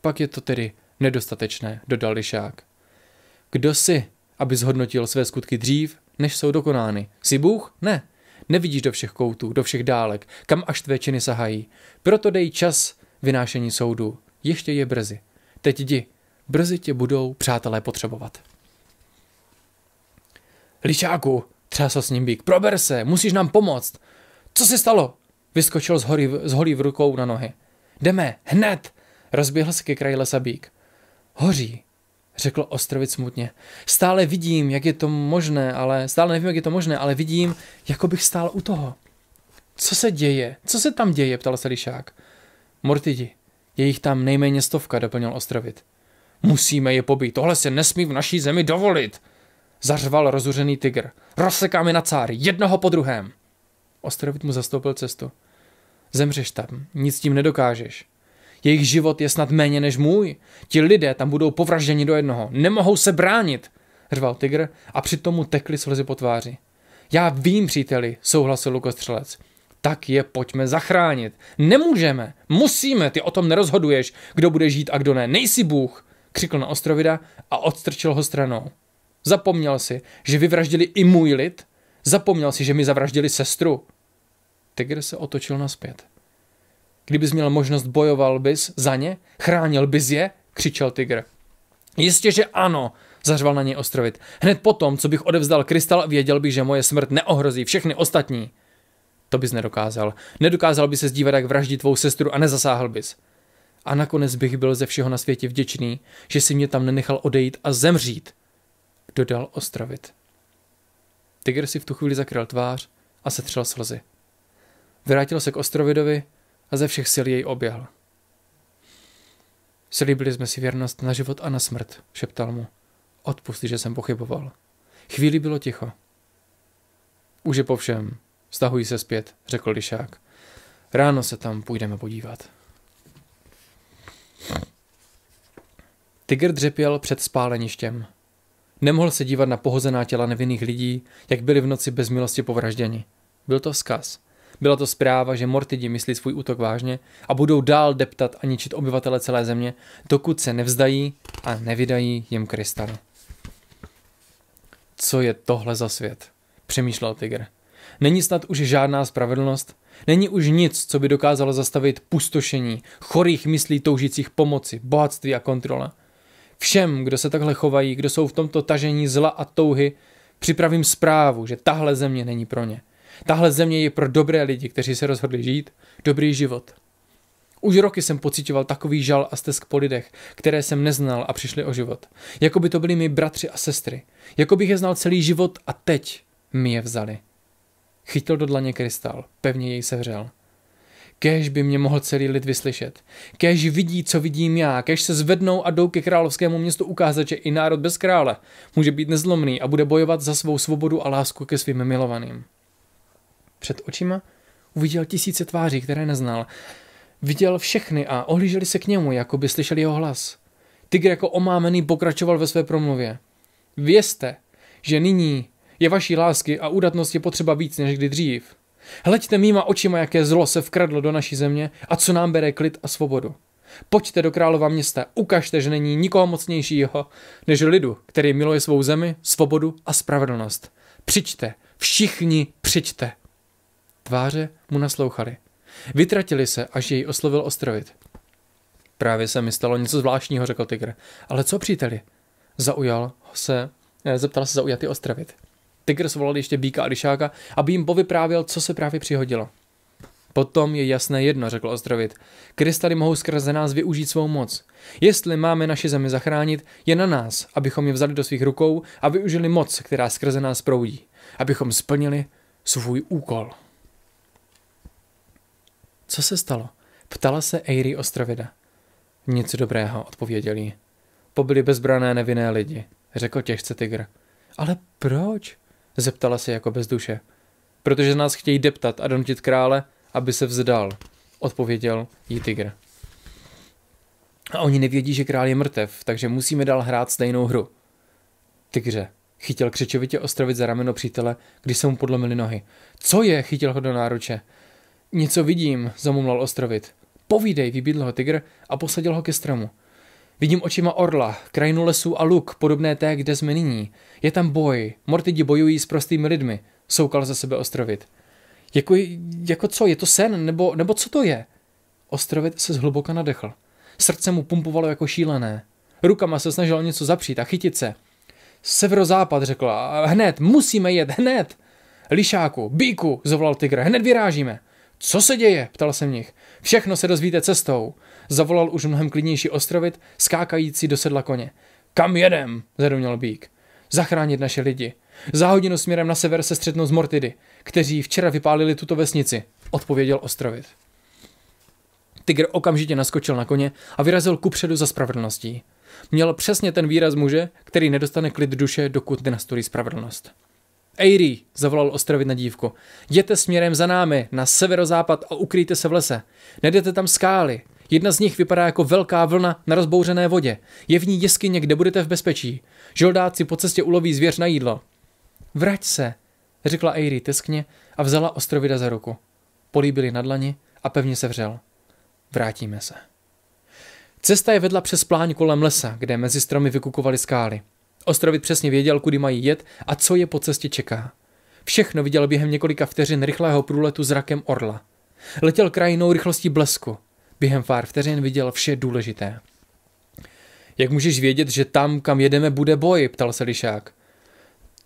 Speaker 1: Pak je to tedy nedostatečné, dodal Lišák. Kdo si, aby zhodnotil své skutky dřív, než jsou dokonány? Jsi Bůh? Ne. Nevidíš do všech koutů, do všech dálek, kam až tvé činy sahají. Proto dej čas vynášení soudu. Ještě je brzy. Teď jdi. Brzy tě budou přátelé potřebovat. Ličáku, třásl s ním bík, prober se, musíš nám pomoct. Co se stalo? Vyskočil z, hory, z holí v rukou na nohy. Jdeme, hned! Rozběhl se ke kraji lesa bík. Hoří, řekl Ostrovic smutně. Stále vidím, jak je to možné, ale stále nevím, jak je to možné, ale vidím, jako bych stál u toho. Co se děje? Co se tam děje? ptal se Lišák. Mortidi, je jich tam nejméně stovka, doplnil Ostrovit. Musíme je pobít, tohle se nesmí v naší zemi dovolit, Zařval rozuřený tygr. Rozsekáme na cáry, jednoho po druhém. Ostrovit mu zastoupil cestu. Zemřeš tam, nic tím nedokážeš. Jejich život je snad méně než můj. Ti lidé tam budou povražděni do jednoho. Nemohou se bránit, řval tygr a přitom mu tekly slzy po tváři. Já vím, příteli, souhlasil lukostřelec. Tak je pojďme zachránit. Nemůžeme, musíme, ty o tom nerozhoduješ, kdo bude žít a kdo ne. Nejsi Bůh, křikl na Ostrovida a odstrčil ho stranou. Zapomněl si, že vyvraždili i můj lid? Zapomněl si, že mi zavraždili sestru? Tigr se otočil naspět. Kdybys měl možnost, bojoval bys za ně? Chránil bys je? křičel Tigr. Jistě, že ano, zařval na něj ostrovit. Hned potom, co bych odevzdal krystal, věděl bych, že moje smrt neohrozí všechny ostatní. To bys nedokázal. Nedokázal by se zdívat, jak vraždí tvou sestru a nezasáhl bys. A nakonec bych byl ze všeho na světě vděčný, že si mě tam nenechal odejít a zemřít dodal ostravit. Tiger si v tu chvíli zakryl tvář a setřel slzy. Vrátil se k Ostrovidovi a ze všech sil jej oběhl. Slíbili jsme si věrnost na život a na smrt, šeptal mu. Odpusti, že jsem pochyboval. Chvíli bylo ticho. Už je po všem. Stahuji se zpět, řekl Lišák. Ráno se tam půjdeme podívat. Tiger dřepěl před spáleništěm. Nemohl se dívat na pohozená těla nevinných lidí, jak byli v noci bez milosti povražděni. Byl to vzkaz. Byla to zpráva, že Mortidi myslí svůj útok vážně a budou dál deptat a ničit obyvatele celé země, dokud se nevzdají a nevydají jim krystaly. Co je tohle za svět? Přemýšlel Tiger. Není snad už žádná spravedlnost? Není už nic, co by dokázalo zastavit pustošení, chorých myslí toužících pomoci, bohatství a kontrola. Všem, kdo se takhle chovají, kdo jsou v tomto tažení zla a touhy, připravím zprávu, že tahle země není pro ně. Tahle země je pro dobré lidi, kteří se rozhodli žít dobrý život. Už roky jsem pocitoval takový žal a stesk po lidech, které jsem neznal a přišli o život. Jako by to byli mi bratři a sestry. Jako bych je znal celý život a teď mi je vzali. Chytil do dlaně krystal, pevně jej sevřel. Kež by mě mohl celý lid vyslyšet. Kež vidí, co vidím já. Kež se zvednou a jdou ke královskému městu ukázat, že i národ bez krále může být nezlomný a bude bojovat za svou svobodu a lásku ke svým milovaným. Před očima uviděl tisíce tváří, které neznal. Viděl všechny a ohlíželi se k němu, jako by slyšeli jeho hlas. Tygr jako omámený pokračoval ve své promluvě. Vězte, že nyní je vaší lásky a údatnosti potřeba víc než kdy dřív. Hleďte mýma očima, jaké zlo se vkradlo do naší země a co nám bere klid a svobodu. Pojďte do králova města, ukažte, že není nikoho mocnějšího než lidu, který miluje svou zemi, svobodu a spravedlnost. Přijďte, všichni přijďte. Tváře mu naslouchali. Vytratili se, až jej oslovil ostrovit. Právě se mi stalo něco zvláštního, řekl tygr. Ale co, příteli? Zaujal se, eh, zeptal se zaujatý ostravit. Tiger svolal ještě Bíka a Ryšáka, aby jim povyprávěl, co se právě přihodilo. Potom je jasné jedno, řekl Ozdravit. Krystaly mohou skrze nás využít svou moc. Jestli máme naši zemi zachránit, je na nás, abychom je vzali do svých rukou a využili moc, která skrze nás proudí. Abychom splnili svůj úkol. Co se stalo? Ptala se Eiri Ostravida. Nic dobrého, odpověděli. Pobyli bezbrané nevinné lidi, řekl těžce tygr. Ale proč? Zeptala se jako bez duše. Protože nás chtějí deptat a donutit krále, aby se vzdal, odpověděl jí tygr. A oni nevědí, že král je mrtev, takže musíme dál hrát stejnou hru. Tygře, chytil křičovitě ostrovit za rameno přítele, když se mu podlomily nohy. Co je? chytil ho do náruče. Něco vidím, zamumlal ostrovit. Povídej, vybídl ho tygr a posadil ho ke stromu. Vidím očima orla, krajinu lesů a luk, podobné té, kde jsme nyní. Je tam boj, mortidi bojují s prostými lidmi, soukal za sebe ostrovit. Jako, jako co, je to sen, nebo, nebo co to je? Ostrovit se zhluboka nadechl. Srdce mu pumpovalo jako šílené. Rukama se snažil něco zapřít a chytit se. Severozápad, řekla. Hned, musíme jet, hned! Lišáku, bíku, zavolal tygr, hned vyrážíme. Co se děje? ptal jsem nich. Všechno se dozvíte cestou, zavolal už mnohem klidnější ostrovit, skákající do sedla koně. Kam jedem? zadoměl Bík. Zachránit naše lidi. Za hodinu směrem na sever se střetnou z Mortidy, kteří včera vypálili tuto vesnici, odpověděl ostrovit. Tiger okamžitě naskočil na koně a vyrazil kupředu za spravedlností. Měl přesně ten výraz muže, který nedostane klid duše, dokud nenastolí spravedlnost. Eiri, zavolal Ostravit na dívku. Jděte směrem za námi, na severozápad a ukryjte se v lese. Nedete tam skály. Jedna z nich vypadá jako velká vlna na rozbouřené vodě. Je v ní jeskyně, kde budete v bezpečí. Žoldáci po cestě uloví zvěř na jídlo. Vrať se, řekla Eiri teskně a vzala Ostrovida za ruku. Políbili na dlani a pevně se vřel. Vrátíme se. Cesta je vedla přes pláň kolem lesa, kde mezi stromy vykukovaly skály. Ostrovit přesně věděl, kudy mají jet a co je po cestě čeká. Všechno viděl během několika vteřin rychlého průletu zrakem orla. Letěl krajinou rychlostí blesku. Během pár vteřin viděl vše důležité. Jak můžeš vědět, že tam, kam jedeme, bude boj? ptal se Lišák.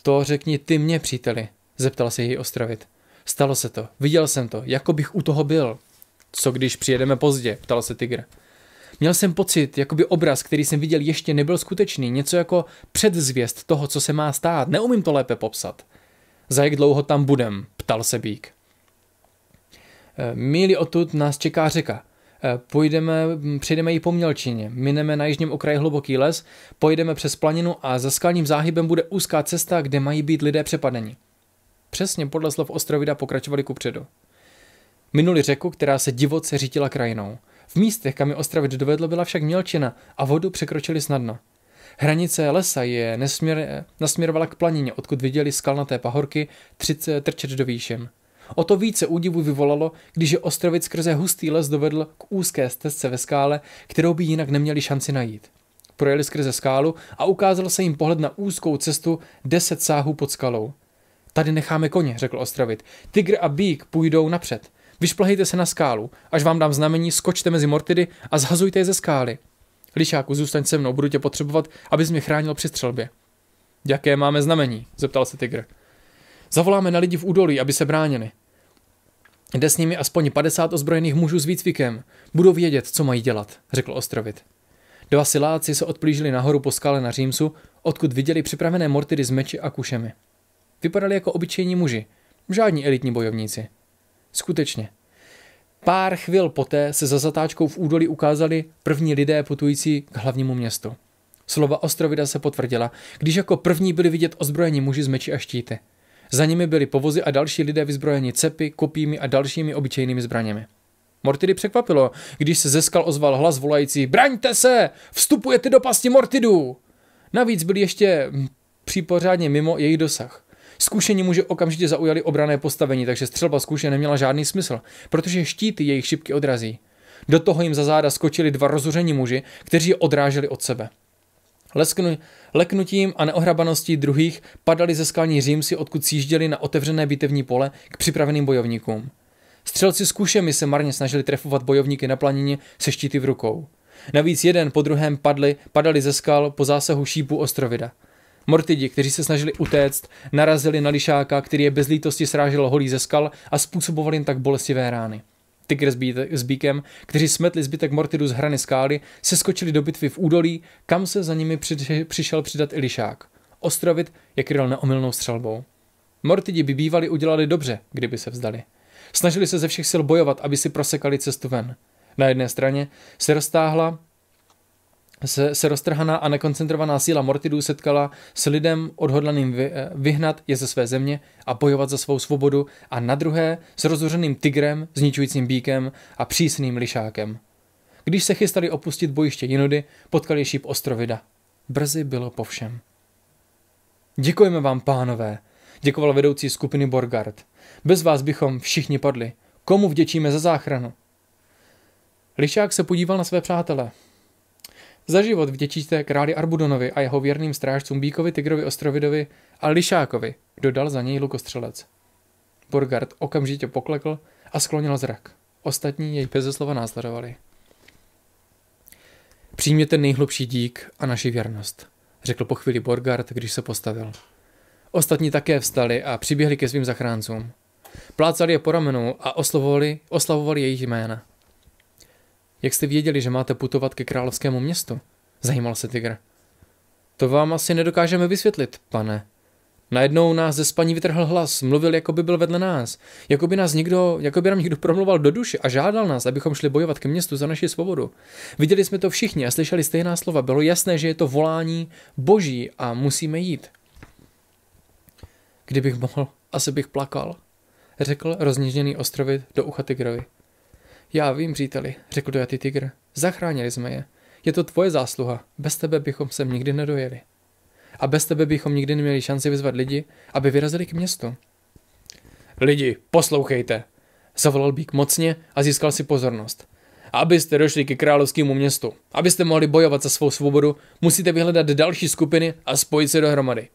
Speaker 1: To řekni ty mě, příteli, zeptal se její Ostravit. Stalo se to, viděl jsem to, jako bych u toho byl. Co když přijedeme pozdě? ptal se tygr. Měl jsem pocit, jakoby obraz, který jsem viděl, ještě nebyl skutečný, něco jako předzvěst toho, co se má stát. Neumím to lépe popsat. Za jak dlouho tam budem? Ptal se Bík. Eh, Míli odtud nás čeká řeka. Eh, Pojdeme, hm, přejdeme ji po mělčině, mineme na jižním okraji hluboký les, pojedeme přes planinu a za skalním záhybem bude úzká cesta, kde mají být lidé přepadeni. Přesně podle slov Ostrovida pokračovali kupředu. Minuli řeku, která se divoce řítila krajinou. V místech, kam je ostravit dovedlo, byla však mělčina a vodu překročili snadno. Hranice lesa je nesměr, nasměrovala k planině, odkud viděli skalnaté pahorky třice, trčet do výšin. O to více údivu vyvolalo, když je Ostrovic skrze hustý les dovedl k úzké stezce ve skále, kterou by jinak neměli šanci najít. Projeli skrze skálu a ukázal se jim pohled na úzkou cestu deset sáhů pod skalou. Tady necháme koně, řekl Ostravit. Tygr a bík půjdou napřed. Vyšplhejte se na skálu, až vám dám znamení, skočte mezi mortidy a zhazujte je ze skály. Lišáku, zůstaň se mnou, budu tě potřebovat, abys mě chránil při střelbě. Jaké máme znamení? zeptal se Tigr. Zavoláme na lidi v údolí, aby se bránili. Jde s nimi aspoň 50 ozbrojených mužů s výcvikem. Budou vědět, co mají dělat, řekl ostrovit. Dva siláci se odplížili nahoru po skále na Římsu, odkud viděli připravené mortidy s meči a kušemi. Vypadali jako obyčejní muži, žádní elitní bojovníci. Skutečně. Pár chvil poté se za zatáčkou v údolí ukázali první lidé putující k hlavnímu městu. Slova Ostrovida se potvrdila, když jako první byli vidět ozbrojení muži z meči a štíty. Za nimi byly povozy a další lidé vyzbrojeni cepy, kopími a dalšími obyčejnými zbraněmi. Mortidy překvapilo, když se ze skal ozval hlas volající Braňte se! Vstupujete do pasti Mortidů! Navíc byli ještě hm, přípořádně mimo jejich dosah. Zkušení muže okamžitě zaujali obrané postavení, takže střelba zkušeně neměla žádný smysl, protože štíty jejich šipky odrazí. Do toho jim za záda skočili dva rozuření muži, kteří je odráželi od sebe. Lesknu, leknutím a neohrabaností druhých padali ze skalní římsy, odkud sjížděli na otevřené bitevní pole k připraveným bojovníkům. Střelci s kušemi se marně snažili trefovat bojovníky na planině se štíty v rukou. Navíc jeden po druhém padli, padali ze skal po zásahu šípu Ostrovida. Mortidi, kteří se snažili utéct, narazili na lišáka, který je bez lítosti srážel holí ze skal a způsoboval jim tak bolestivé rány. Tygr s Bíkem, kteří smetli zbytek Mortidu z hrany skály, se skočili do bitvy v údolí, kam se za nimi při- přišel přidat i lišák. Ostravit je kryl neomylnou střelbou. Mortidi by bývali udělali dobře, kdyby se vzdali. Snažili se ze všech sil bojovat, aby si prosekali cestu ven. Na jedné straně se roztáhla se, se roztrhaná a nekoncentrovaná síla Mortidů setkala s lidem odhodlaným vy, eh, vyhnat je ze své země a bojovat za svou svobodu a na druhé s rozhořeným tigrem, zničujícím bíkem a přísným lišákem. Když se chystali opustit bojiště Jinody, potkali šíp Ostrovida. Brzy bylo po všem. Děkujeme vám, pánové, děkoval vedoucí skupiny Borgard. Bez vás bychom všichni padli. Komu vděčíme za záchranu? Lišák se podíval na své přátele. Za život vděčíte králi Arbudonovi a jeho věrným strážcům Bíkovi, Tigrovi, Ostrovidovi a Lišákovi, dodal za něj lukostřelec. Borgard okamžitě poklekl a sklonil zrak. Ostatní jej beze slova následovali. Přijměte nejhlubší dík a naši věrnost, řekl po chvíli Borgard, když se postavil. Ostatní také vstali a přiběhli ke svým zachráncům. Plácali je po ramenu a oslavovali, oslavovali jejich jména. Jak jste věděli, že máte putovat ke královskému městu? Zajímal se Tigr. To vám asi nedokážeme vysvětlit, pane. Najednou nás ze spaní vytrhl hlas, mluvil, jako by byl vedle nás, jako by nás někdo, jako by nám někdo promluval do duše a žádal nás, abychom šli bojovat ke městu za naši svobodu. Viděli jsme to všichni a slyšeli stejná slova. Bylo jasné, že je to volání boží a musíme jít. Kdybych mohl, asi bych plakal, řekl rozněžněný ostrovit do ucha Tigrovi. Já vím, příteli, řekl dojatý tygr. Zachránili jsme je. Je to tvoje zásluha. Bez tebe bychom se nikdy nedojeli. A bez tebe bychom nikdy neměli šanci vyzvat lidi, aby vyrazili k městu. Lidi, poslouchejte, zavolal Bík mocně a získal si pozornost. Abyste došli ke královskému městu, abyste mohli bojovat za svou svobodu, musíte vyhledat další skupiny a spojit se dohromady.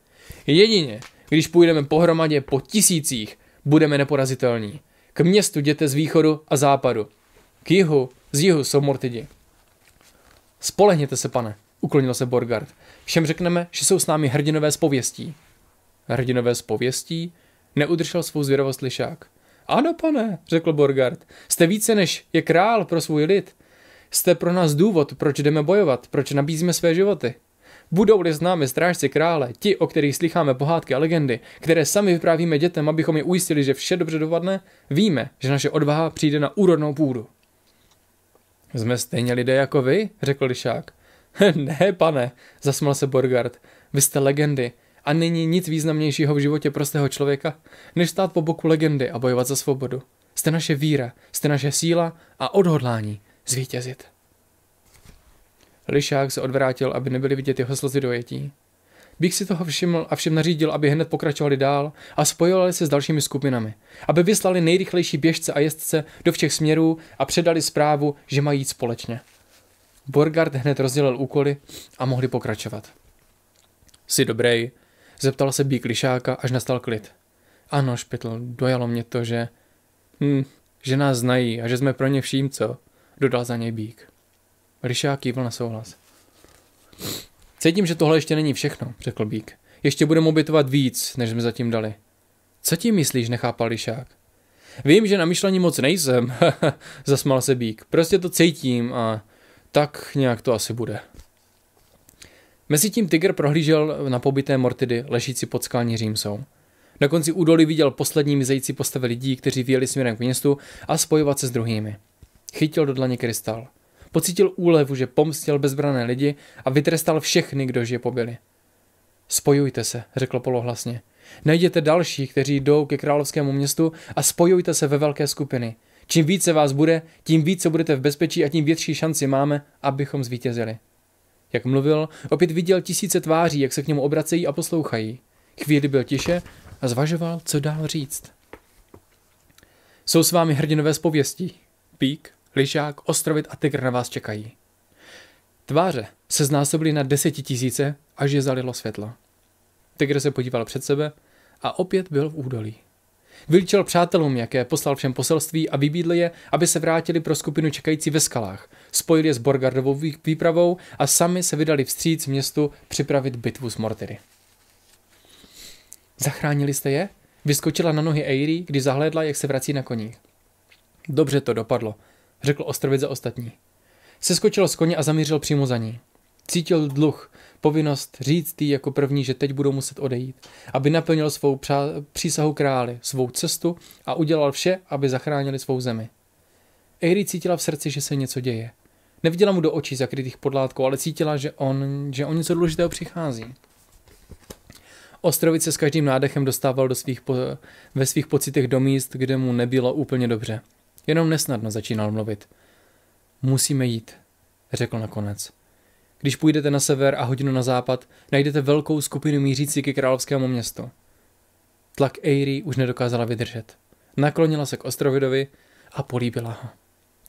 Speaker 1: Jedině, když půjdeme pohromadě po tisících, budeme neporazitelní. K městu jděte z východu a západu, k jihu, z jihu jsou Mortidi. Spolehněte se, pane, uklonil se Borgard. Všem řekneme, že jsou s námi hrdinové z pověstí. Hrdinové z pověstí? Neudržel svou zvědavost lišák. Ano, pane, řekl Borgard. Jste více než je král pro svůj lid. Jste pro nás důvod, proč jdeme bojovat, proč nabízíme své životy. Budou-li s námi strážci krále, ti, o kterých slycháme pohádky a legendy, které sami vyprávíme dětem, abychom je ujistili, že vše dobře dopadne, víme, že naše odvaha přijde na úrodnou půdu. Jsme stejně lidé jako vy, řekl Lišák. [laughs] ne, pane, zasmál se Borgard. Vy jste legendy a není nic významnějšího v životě prostého člověka, než stát po boku legendy a bojovat za svobodu. Jste naše víra, jste naše síla a odhodlání zvítězit. Lišák se odvrátil, aby nebyly vidět jeho slzy dojetí. Bík si toho všiml a všem nařídil, aby hned pokračovali dál a spojovali se s dalšími skupinami, aby vyslali nejrychlejší běžce a jezdce do všech směrů a předali zprávu, že mají jít společně. Borgard hned rozdělil úkoly a mohli pokračovat. Jsi dobrý? Zeptal se Bík lišáka, až nastal klid. Ano, špitl, dojalo mě to, že... Hm, že nás znají a že jsme pro ně vším, co? Dodal za něj Bík. Lišák kývl na souhlas. Cítím, že tohle ještě není všechno, řekl Bík. Ještě budeme obětovat víc, než jsme zatím dali. Co tím myslíš, nechápal Lišák. Vím, že na myšlení moc nejsem, [laughs] Zasmál se Bík. Prostě to cítím a tak nějak to asi bude. Mezitím Tiger prohlížel na pobyté mortidy, ležící pod skalní římsou. Na konci údolí viděl poslední mizející postavy lidí, kteří vyjeli směrem k městu a spojovat se s druhými. Chytil do dlaně krystal. Pocítil úlevu, že pomstil bezbrané lidi a vytrestal všechny, kdož je pobili. Spojujte se, řekl polohlasně. Najděte další, kteří jdou ke královskému městu a spojujte se ve velké skupiny. Čím více vás bude, tím více budete v bezpečí a tím větší šanci máme, abychom zvítězili. Jak mluvil, opět viděl tisíce tváří, jak se k němu obracejí a poslouchají. Chvíli byl tiše a zvažoval, co dál říct. Jsou s vámi hrdinové z pověstí. Pík, Lišák, Ostrovit a Tygr na vás čekají. Tváře se znásobily na deseti tisíce, až je zalilo světlo. Tygr se podíval před sebe a opět byl v údolí. Vylíčil přátelům, jaké poslal všem poselství a vybídl je, aby se vrátili pro skupinu čekající ve skalách. Spojili je s Borgardovou výpravou a sami se vydali vstříc městu připravit bitvu s Mortyry. Zachránili jste je? Vyskočila na nohy Eiri, když zahlédla, jak se vrací na koních. Dobře to dopadlo, řekl Ostrovec za ostatní. Seskočil z koně a zamířil přímo za ní. Cítil dluh, povinnost říct jí jako první, že teď budou muset odejít, aby naplnil svou přá- přísahu králi, svou cestu a udělal vše, aby zachránili svou zemi. Eiri cítila v srdci, že se něco děje. Neviděla mu do očí zakrytých podlátkou, ale cítila, že, on, že on něco důležitého přichází. Ostrovice s každým nádechem dostával do svých po, ve svých pocitech do míst, kde mu nebylo úplně dobře. Jenom nesnadno začínal mluvit. Musíme jít, řekl nakonec. Když půjdete na sever a hodinu na západ, najdete velkou skupinu mířící ke královskému městu. Tlak Eiry už nedokázala vydržet. Naklonila se k Ostrovidovi a políbila ho.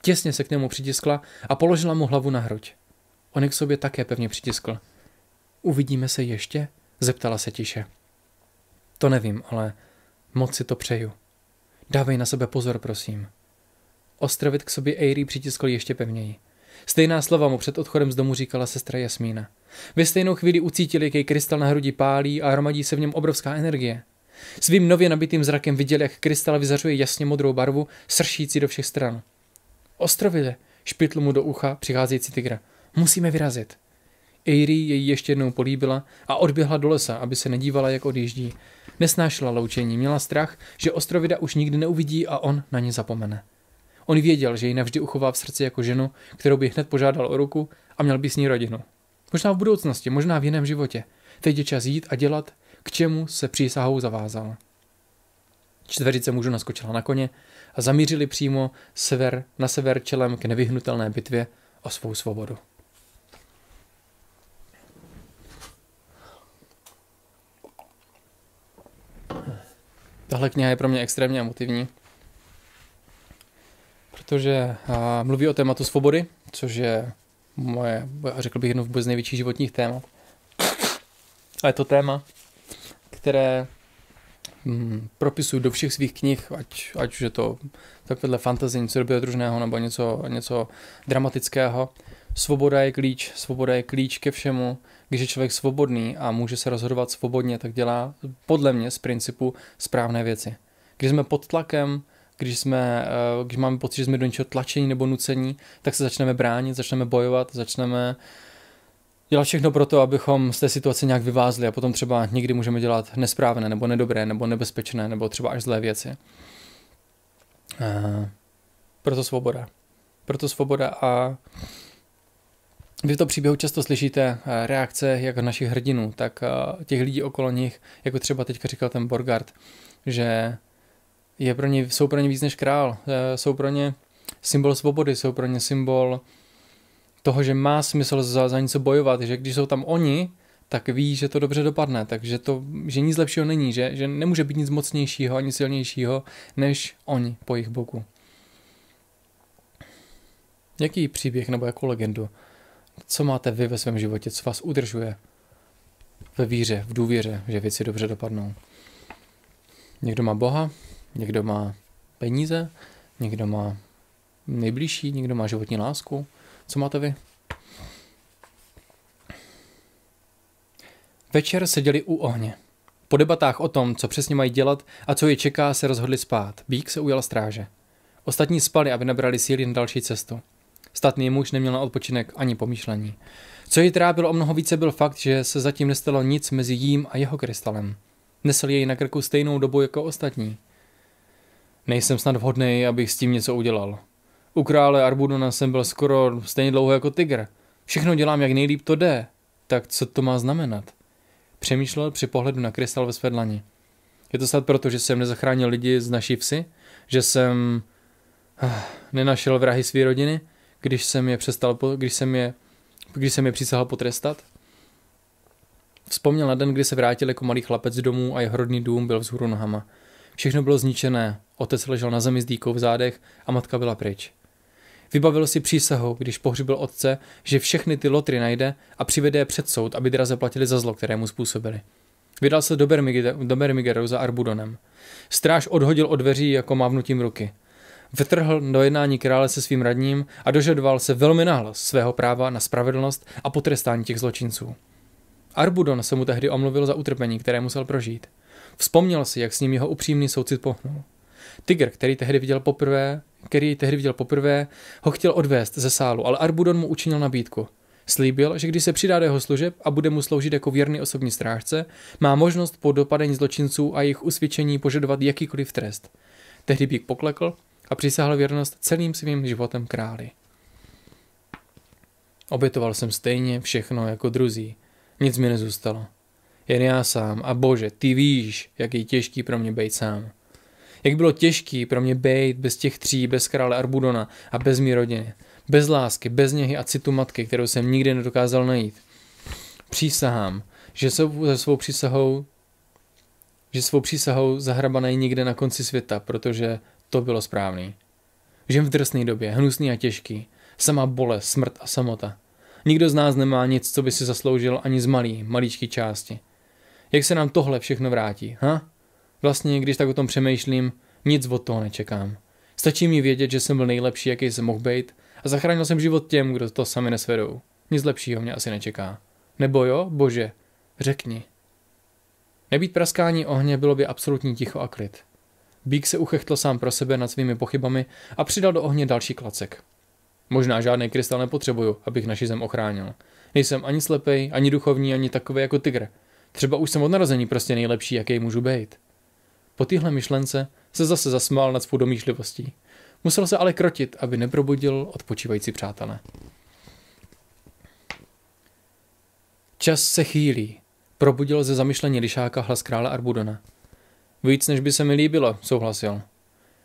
Speaker 1: Těsně se k němu přitiskla a položila mu hlavu na hruď. On k sobě také pevně přitiskl. Uvidíme se ještě? Zeptala se tiše. To nevím, ale moc si to přeju. Dávej na sebe pozor, prosím. Ostravit k sobě Eiri přitiskl ještě pevněji. Stejná slova mu před odchodem z domu říkala sestra Jasmína. Ve stejnou chvíli ucítil, jak jej krystal na hrudi pálí a hromadí se v něm obrovská energie. Svým nově nabitým zrakem viděl, jak krystal vyzařuje jasně modrou barvu, sršící do všech stran. Ostrovile, špitl mu do ucha přicházející tygra. Musíme vyrazit. Eiri jej ještě jednou políbila a odběhla do lesa, aby se nedívala, jak odjíždí. Nesnášela loučení, měla strach, že Ostrovida už nikdy neuvidí a on na ně zapomene. On věděl, že ji navždy uchová v srdci jako ženu, kterou by hned požádal o ruku a měl by s ní rodinu. Možná v budoucnosti, možná v jiném životě. Teď je čas jít a dělat, k čemu se přísahou zavázal. Čtveřice mužů naskočila na koně a zamířili přímo sever, na sever čelem k nevyhnutelné bitvě o svou svobodu. Tahle kniha je pro mě extrémně emotivní protože a, mluví o tématu svobody, což je moje, řekl bych, jedno z největších životních témat. A je to téma, které mm, propisuju do všech svých knih, ať, ať už je to takovéhle fantasy, něco družného nebo něco, něco dramatického. Svoboda je klíč, svoboda je klíč ke všemu. Když je člověk svobodný a může se rozhodovat svobodně, tak dělá podle mě z principu správné věci. Když jsme pod tlakem, když, jsme, eh, když máme pocit, že jsme do něčeho tlačení nebo nucení, tak se začneme bránit, začneme bojovat, začneme dělat všechno pro to, abychom z té situace nějak vyvázli a potom třeba někdy můžeme dělat nesprávné nebo nedobré nebo nebezpečné nebo třeba až zlé věci. Eh, proto svoboda. Proto svoboda a vy v tom příběhu často slyšíte eh, reakce jak našich hrdinů, tak těch lidí okolo nich, jako třeba teďka říkal ten Borgard, že je pro ně, jsou pro ně víc než král. Eh, jsou pro ně symbol svobody, jsou pro ně symbol toho, že má smysl za, za něco bojovat, že když jsou tam oni, tak ví, že to dobře dopadne, takže to, že nic lepšího není, že, že nemůže být nic mocnějšího ani silnějšího, než oni po jejich boku. Jaký příběh nebo jakou legendu? Co máte vy ve svém životě, co vás udržuje ve víře, v důvěře, že věci dobře dopadnou? Někdo má Boha, Někdo má peníze, někdo má nejbližší, někdo má životní lásku. Co máte vy? Večer seděli u ohně. Po debatách o tom, co přesně mají dělat a co je čeká, se rozhodli spát. Bík se ujal stráže. Ostatní spali, aby nabrali síly na další cestu. Statný muž neměl na odpočinek ani pomýšlení. Co jej trápilo o mnoho více byl fakt, že se zatím nestalo nic mezi jím a jeho krystalem. Nesl jej na krku stejnou dobu jako ostatní. Nejsem snad vhodný, abych s tím něco udělal. U krále Arbudona jsem byl skoro stejně dlouho jako tygr. Všechno dělám, jak nejlíp to jde. Tak co to má znamenat? Přemýšlel při pohledu na krystal ve své dlani. Je to snad proto, že jsem nezachránil lidi z naší vsi? Že jsem ah, nenašel vrahy své rodiny, když jsem je přestal, po, když jsem je, když jsem je přísahal potrestat? Vzpomněl na den, kdy se vrátil jako malý chlapec domů a jeho rodný dům byl vzhůru nohama. Všechno bylo zničené, otec ležel na zemi s dýkou v zádech a matka byla pryč. Vybavil si přísahu, když pohřbil otce, že všechny ty lotry najde a přivede je před soud, aby draze platili za zlo, které mu způsobili. Vydal se do, Bermige, do Bermigeru za Arbudonem. Stráž odhodil od dveří jako mávnutím ruky. Vtrhl do jednání krále se svým radním a dožadoval se velmi nahlas svého práva na spravedlnost a potrestání těch zločinců. Arbudon se mu tehdy omluvil za utrpení, které musel prožít. Vzpomněl si, jak s ním jeho upřímný soucit pohnul. Tiger, který tehdy viděl poprvé, který tehdy viděl poprvé, ho chtěl odvést ze sálu, ale Arbudon mu učinil nabídku. Slíbil, že když se přidá do jeho služeb a bude mu sloužit jako věrný osobní strážce, má možnost po dopadení zločinců a jejich usvědčení požadovat jakýkoliv trest. Tehdy Bík poklekl a přisáhl věrnost celým svým životem králi. Obětoval jsem stejně všechno jako druzí. Nic mi nezůstalo jen já sám. A bože, ty víš, jak je těžký pro mě být sám. Jak bylo těžký pro mě být bez těch tří, bez krále Arbudona a bez mý rodiny. Bez lásky, bez něhy a citu matky, kterou jsem nikdy nedokázal najít. Přísahám, že se svou přísahou že svou přísahou zahraba nikde na konci světa, protože to bylo správný. Žijem v drsné době, hnusný a těžký. Sama bolest, smrt a samota. Nikdo z nás nemá nic, co by si zasloužil ani z malý, maličký části. Jak se nám tohle všechno vrátí, ha? Vlastně, když tak o tom přemýšlím, nic od toho nečekám. Stačí mi vědět, že jsem byl nejlepší, jaký jsem mohl být a zachránil jsem život těm, kdo to sami nesvedou. Nic lepšího mě asi nečeká. Nebo jo, bože, řekni. Nebýt praskání ohně bylo by absolutní ticho a klid. Bík se uchechtl sám pro sebe nad svými pochybami a přidal do ohně další klacek. Možná žádný krystal nepotřebuju, abych naši zem ochránil. Nejsem ani slepej, ani duchovní, ani takový jako tygr, Třeba už jsem od narození prostě nejlepší, jaký můžu být. Po téhle myšlence se zase zasmál nad svou domýšlivostí. Musel se ale krotit, aby neprobudil odpočívající přátelé. Čas se chýlí. Probudil ze zamyšlení lišáka hlas krále Arbudona. Víc, než by se mi líbilo, souhlasil.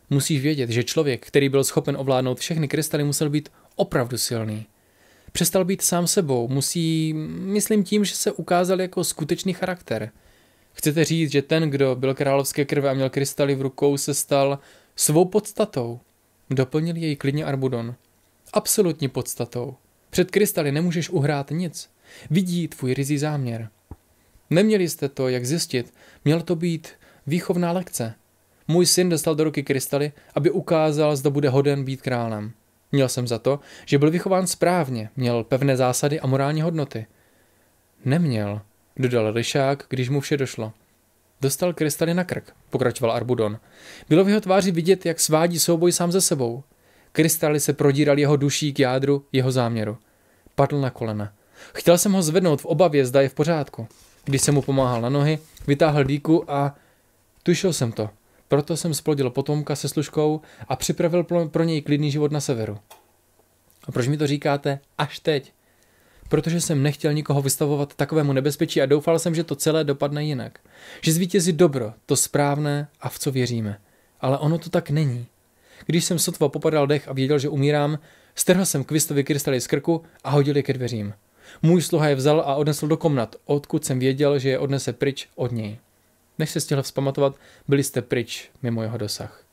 Speaker 1: Musíš vědět, že člověk, který byl schopen ovládnout všechny krystaly, musel být opravdu silný – Přestal být sám sebou, musí, myslím tím, že se ukázal jako skutečný charakter. Chcete říct, že ten, kdo byl královské krve a měl krystaly v rukou, se stal svou podstatou, doplnil jej klidně Arbudon. Absolutní podstatou. Před krystaly nemůžeš uhrát nic. Vidí tvůj rizí záměr. Neměli jste to, jak zjistit. Měl to být výchovná lekce. Můj syn dostal do ruky krystaly, aby ukázal, zda bude hoden být králem. Měl jsem za to, že byl vychován správně, měl pevné zásady a morální hodnoty. Neměl, dodal Ryšák, když mu vše došlo. Dostal krystaly na krk, pokračoval Arbudon. Bylo v jeho tváři vidět, jak svádí souboj sám ze sebou. Krystaly se prodíral jeho duší k jádru, jeho záměru. Padl na kolena. Chtěl jsem ho zvednout v obavě, zda je v pořádku. Když jsem mu pomáhal na nohy, vytáhl dýku a... Tušil jsem to. Proto jsem splodil potomka se služkou a připravil pro něj klidný život na severu. A proč mi to říkáte až teď? Protože jsem nechtěl nikoho vystavovat takovému nebezpečí a doufal jsem, že to celé dopadne jinak. Že zvítězí dobro, to správné a v co věříme. Ale ono to tak není. Když jsem sotva popadal dech a věděl, že umírám, strhl jsem Kvistovi krystaly z krku a hodil je ke dveřím. Můj sluha je vzal a odnesl do komnat, odkud jsem věděl, že je odnese pryč od něj. Než se stihl vzpamatovat, byli jste pryč mimo jeho dosah.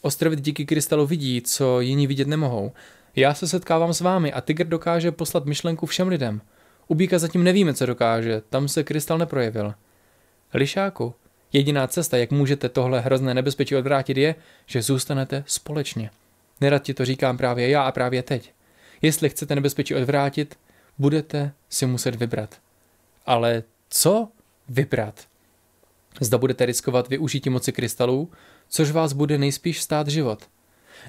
Speaker 1: Ostrovit díky krystalu vidí, co jiní vidět nemohou. Já se setkávám s vámi a Tiger dokáže poslat myšlenku všem lidem. U Bíka zatím nevíme, co dokáže, tam se krystal neprojevil. Lišáku, jediná cesta, jak můžete tohle hrozné nebezpečí odvrátit, je, že zůstanete společně. Nerad ti to říkám právě já a právě teď. Jestli chcete nebezpečí odvrátit, budete si muset vybrat. Ale co vybrat? Zda budete riskovat využití moci krystalů, což vás bude nejspíš stát život.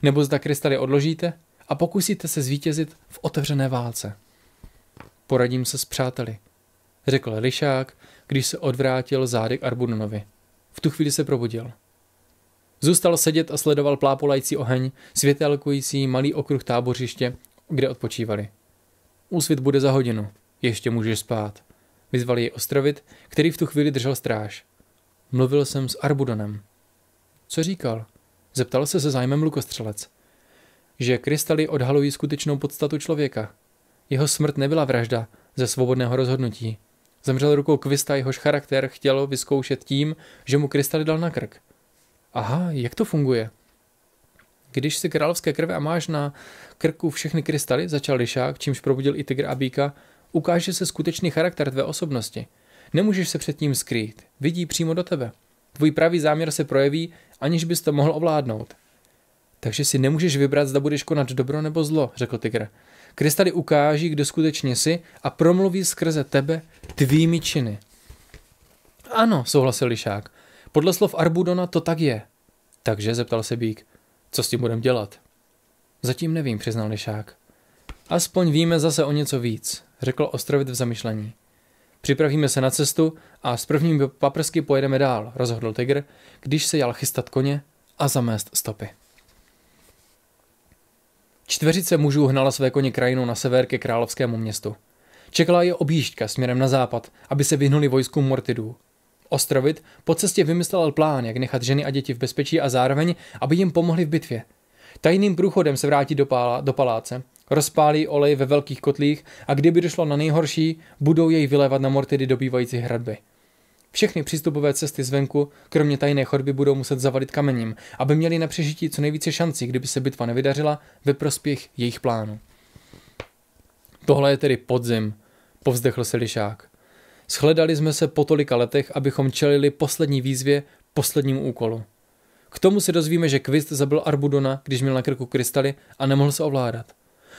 Speaker 1: Nebo zda krystaly odložíte a pokusíte se zvítězit v otevřené válce. Poradím se s přáteli, řekl Lišák, když se odvrátil zády k Arbunonovi. V tu chvíli se probudil. Zůstal sedět a sledoval plápolající oheň, světelkující malý okruh tábořiště, kde odpočívali. Úsvit bude za hodinu, ještě můžeš spát, vyzval jej ostrovit, který v tu chvíli držel stráž. Mluvil jsem s Arbudanem. Co říkal? Zeptal se se zájmem lukostřelec. Že krystaly odhalují skutečnou podstatu člověka. Jeho smrt nebyla vražda ze svobodného rozhodnutí. Zemřel rukou Kvista, jehož charakter chtělo vyzkoušet tím, že mu krystaly dal na krk. Aha, jak to funguje? Když si královské krve a máš na krku všechny krystaly, začal Lišák, čímž probudil i tygr a bíka, ukáže se skutečný charakter tvé osobnosti. Nemůžeš se před ním skrýt, vidí přímo do tebe. Tvůj pravý záměr se projeví, aniž bys to mohl ovládnout. Takže si nemůžeš vybrat, zda budeš konat dobro nebo zlo, řekl tygr. Krystaly ukáží, kdo skutečně jsi a promluví skrze tebe tvými činy. Ano, souhlasil lišák. Podle slov Arbudona to tak je. Takže, zeptal se Bík, co s tím budem dělat? Zatím nevím, přiznal lišák. Aspoň víme zase o něco víc, řekl Ostrovit v zamyšlení. Připravíme se na cestu a s prvními paprsky pojedeme dál, rozhodl tygr, když se jal chystat koně a zamést stopy. Čtveřice mužů hnala své koně krajinu na sever ke královskému městu. Čekala je objížďka směrem na západ, aby se vyhnuli vojskům Mortidů. Ostrovit po cestě vymyslel plán, jak nechat ženy a děti v bezpečí a zároveň, aby jim pomohli v bitvě – Tajným průchodem se vrátí do, pala, do paláce, rozpálí olej ve velkých kotlích a kdyby došlo na nejhorší, budou jej vylévat na mortidy dobývající hradby. Všechny přístupové cesty zvenku, kromě tajné chodby, budou muset zavalit kamením, aby měli na přežití co nejvíce šancí, kdyby se bitva nevydařila ve prospěch jejich plánu. Tohle je tedy podzim, povzdechl se lišák. Shledali jsme se po tolika letech, abychom čelili poslední výzvě, poslednímu úkolu. K tomu se dozvíme, že Kvist zabil Arbudona, když měl na krku krystaly a nemohl se ovládat.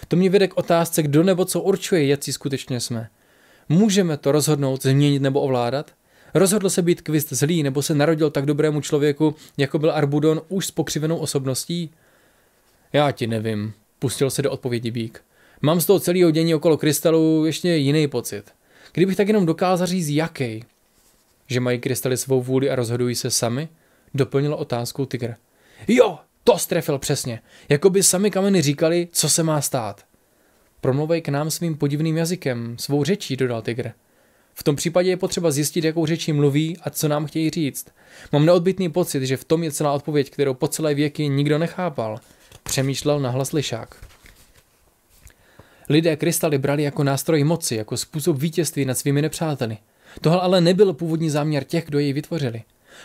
Speaker 1: To mě vede k otázce, kdo nebo co určuje, jaký skutečně jsme. Můžeme to rozhodnout, změnit nebo ovládat? Rozhodl se být Kvist zlý nebo se narodil tak dobrému člověku, jako byl Arbudon už s pokřivenou osobností? Já ti nevím, pustil se do odpovědi Bík. Mám z toho celého dění okolo krystalu ještě jiný pocit. Kdybych tak jenom dokázal říct, jaký. Že mají krystaly svou vůli a rozhodují se sami? doplnil otázkou tygr. Jo, to strefil přesně. Jako by sami kameny říkali, co se má stát. Promluvej k nám svým podivným jazykem, svou řečí, dodal tygr. V tom případě je potřeba zjistit, jakou řečí mluví a co nám chtějí říct. Mám neodbitný pocit, že v tom je celá odpověď, kterou po celé věky nikdo nechápal, přemýšlel nahlas lišák. Lidé krystaly brali jako nástroj moci, jako způsob vítězství nad svými nepřáteli. Tohle ale nebyl původní záměr těch, kdo jej vytvořili.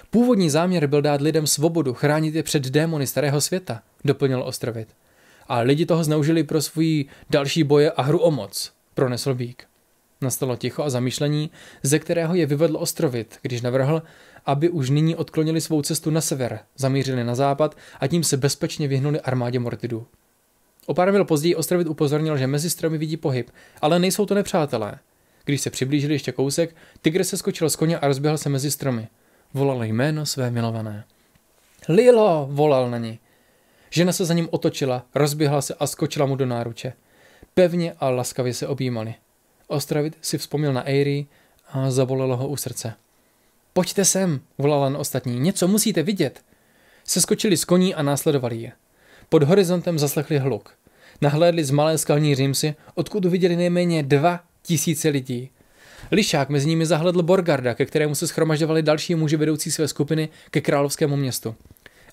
Speaker 1: Původní záměr byl dát lidem svobodu, chránit je před démony starého světa, doplnil Ostrovit. A lidi toho zneužili pro svůj další boje a hru o moc, pronesl Vík. Nastalo ticho a zamýšlení, ze kterého je vyvedl Ostrovit, když navrhl, aby už nyní odklonili svou cestu na sever, zamířili na západ a tím se bezpečně vyhnuli armádě Mortidů. O pár mil později Ostrovit upozornil, že mezi stromy vidí pohyb, ale nejsou to nepřátelé. Když se přiblížili ještě kousek, tygr se skočil z koně a rozběhl se mezi stromy – volala jméno své milované. Lilo, volal na ní. Žena se za ním otočila, rozběhla se a skočila mu do náruče. Pevně a laskavě se objímali. Ostravit si vzpomněl na Eiri a zabolelo ho u srdce. Pojďte sem, volala na ostatní, něco musíte vidět. Seskočili z koní a následovali je. Pod horizontem zaslechli hluk. Nahlédli z malé skalní římsy, odkud viděli nejméně dva tisíce lidí – Lišák mezi nimi zahledl Borgarda, ke kterému se schromažďovali další muži vedoucí své skupiny ke královskému městu.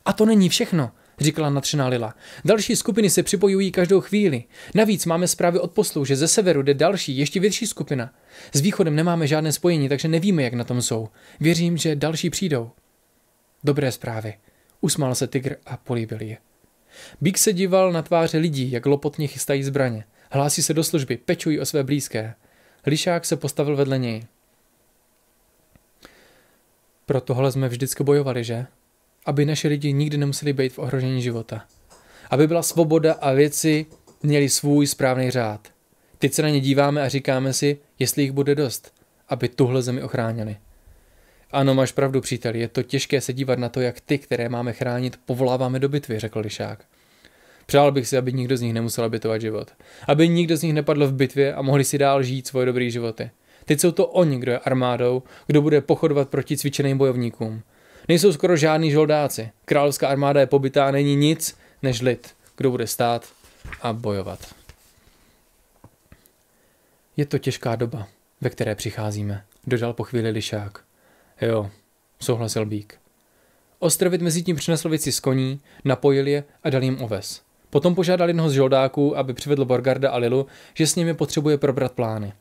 Speaker 1: A to není všechno, říkala natřená Lila. Další skupiny se připojují každou chvíli. Navíc máme zprávy od poslů, že ze severu jde další, ještě větší skupina. S východem nemáme žádné spojení, takže nevíme, jak na tom jsou. Věřím, že další přijdou. Dobré zprávy. Usmál se tygr a políbil je. Bík se díval na tváře lidí, jak lopotně chystají zbraně. Hlásí se do služby, pečují o své blízké. Lišák se postavil vedle něj. Pro tohle jsme vždycky bojovali, že? Aby naše lidi nikdy nemuseli být v ohrožení života. Aby byla svoboda a věci měli svůj správný řád. Teď se na ně díváme a říkáme si, jestli jich bude dost, aby tuhle zemi ochránili. Ano, máš pravdu, příteli. je to těžké se dívat na to, jak ty, které máme chránit, povoláváme do bitvy, řekl Lišák. Přál bych si, aby nikdo z nich nemusel bytovat život. Aby nikdo z nich nepadl v bitvě a mohli si dál žít svoje dobré životy. Teď jsou to oni, kdo je armádou, kdo bude pochodovat proti cvičeným bojovníkům. Nejsou skoro žádní žoldáci. Královská armáda je pobytá, a není nic než lid, kdo bude stát a bojovat. Je to těžká doba, ve které přicházíme, dodal po chvíli Lišák. Jo, souhlasil Bík. Ostrovit mezi tím přinesl věci z koní, napojil je a dal jim oves. Potom požádal jednoho z žoldáků, aby přivedl Borgarda a Lilu, že s nimi potřebuje probrat plány.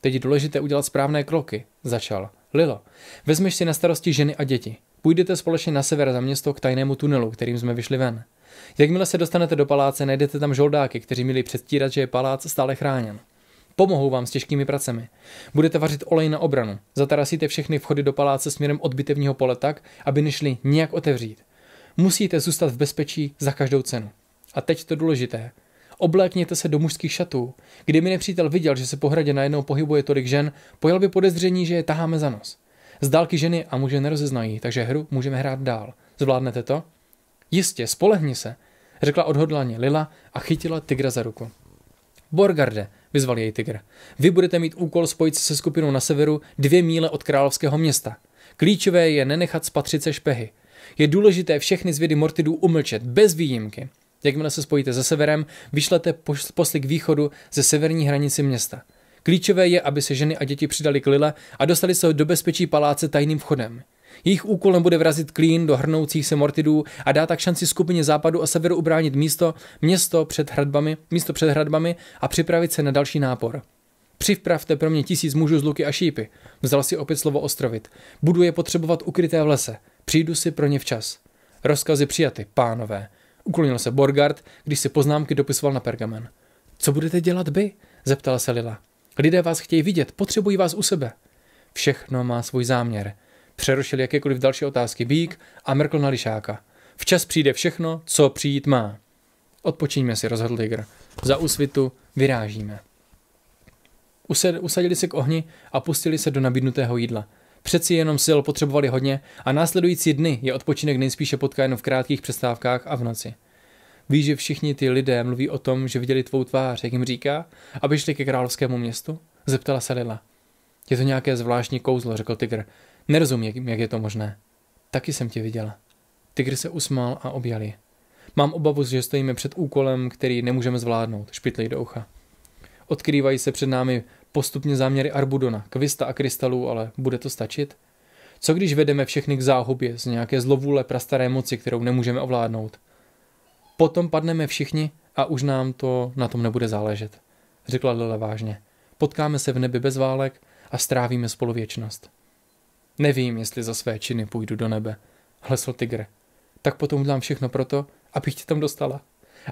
Speaker 1: Teď je důležité udělat správné kroky, začal. Lilo, vezmeš si na starosti ženy a děti. Půjdete společně na sever za město k tajnému tunelu, kterým jsme vyšli ven. Jakmile se dostanete do paláce, najdete tam žoldáky, kteří měli předstírat, že je palác stále chráněn. Pomohou vám s těžkými pracemi. Budete vařit olej na obranu. Zatarasíte všechny vchody do paláce směrem od bitevního pole tak, aby nešli nijak otevřít. Musíte zůstat v bezpečí za každou cenu. A teď to důležité. Oblékněte se do mužských šatů. Kdyby nepřítel viděl, že se po hradě najednou pohybuje tolik žen, pojel by podezření, že je taháme za nos. Z dálky ženy a muže nerozeznají, takže hru můžeme hrát dál. Zvládnete to? Jistě, spolehni se, řekla odhodlaně Lila a chytila tygra za ruku. Borgarde, vyzval jej tygr, vy budete mít úkol spojit se skupinou na severu dvě míle od královského města. Klíčové je nenechat spatřit se špehy. Je důležité všechny zvědy Mortidů umlčet, bez výjimky. Jakmile se spojíte se severem, vyšlete posly k východu ze severní hranici města. Klíčové je, aby se ženy a děti přidali k Lile a dostali se do bezpečí paláce tajným vchodem. Jejich úkolem bude vrazit klín do hrnoucích se mortidů a dá tak šanci skupině západu a severu ubránit místo, město před hradbami, místo před hradbami a připravit se na další nápor. Připravte pro mě tisíc mužů z luky a šípy. Vzal si opět slovo ostrovit. Budu je potřebovat ukryté v lese. Přijdu si pro ně včas. Rozkazy přijaty, pánové. Uklonil se Borgard, když si poznámky dopisoval na pergamen. Co budete dělat by? zeptala se Lila. Lidé vás chtějí vidět, potřebují vás u sebe. Všechno má svůj záměr. Přerušil jakékoliv další otázky Bík a mrkl na lišáka. Včas přijde všechno, co přijít má. Odpočiňme si, rozhodl Tiger. Za úsvitu vyrážíme. usadili se k ohni a pustili se do nabídnutého jídla – Přeci jenom sil potřebovali hodně a následující dny je odpočinek nejspíše potká jen v krátkých přestávkách a v noci. Víš, že všichni ty lidé mluví o tom, že viděli tvou tvář, jak jim říká, aby šli ke královskému městu? Zeptala se Lila. Je to nějaké zvláštní kouzlo, řekl Tigr. Nerozumím, jak je to možné. Taky jsem tě viděla. Tigr se usmál a objal ji. Mám obavu, že stojíme před úkolem, který nemůžeme zvládnout, špitlej do ucha. Odkrývají se před námi postupně záměry Arbudona, Kvista a Krystalů, ale bude to stačit? Co když vedeme všechny k záhubě z nějaké zlovůle prastaré moci, kterou nemůžeme ovládnout? Potom padneme všichni a už nám to na tom nebude záležet, řekla Lila vážně. Potkáme se v nebi bez válek a strávíme spolu věčnost. Nevím, jestli za své činy půjdu do nebe, hlesl Tigr. Tak potom udělám všechno proto, abych tě tam dostala.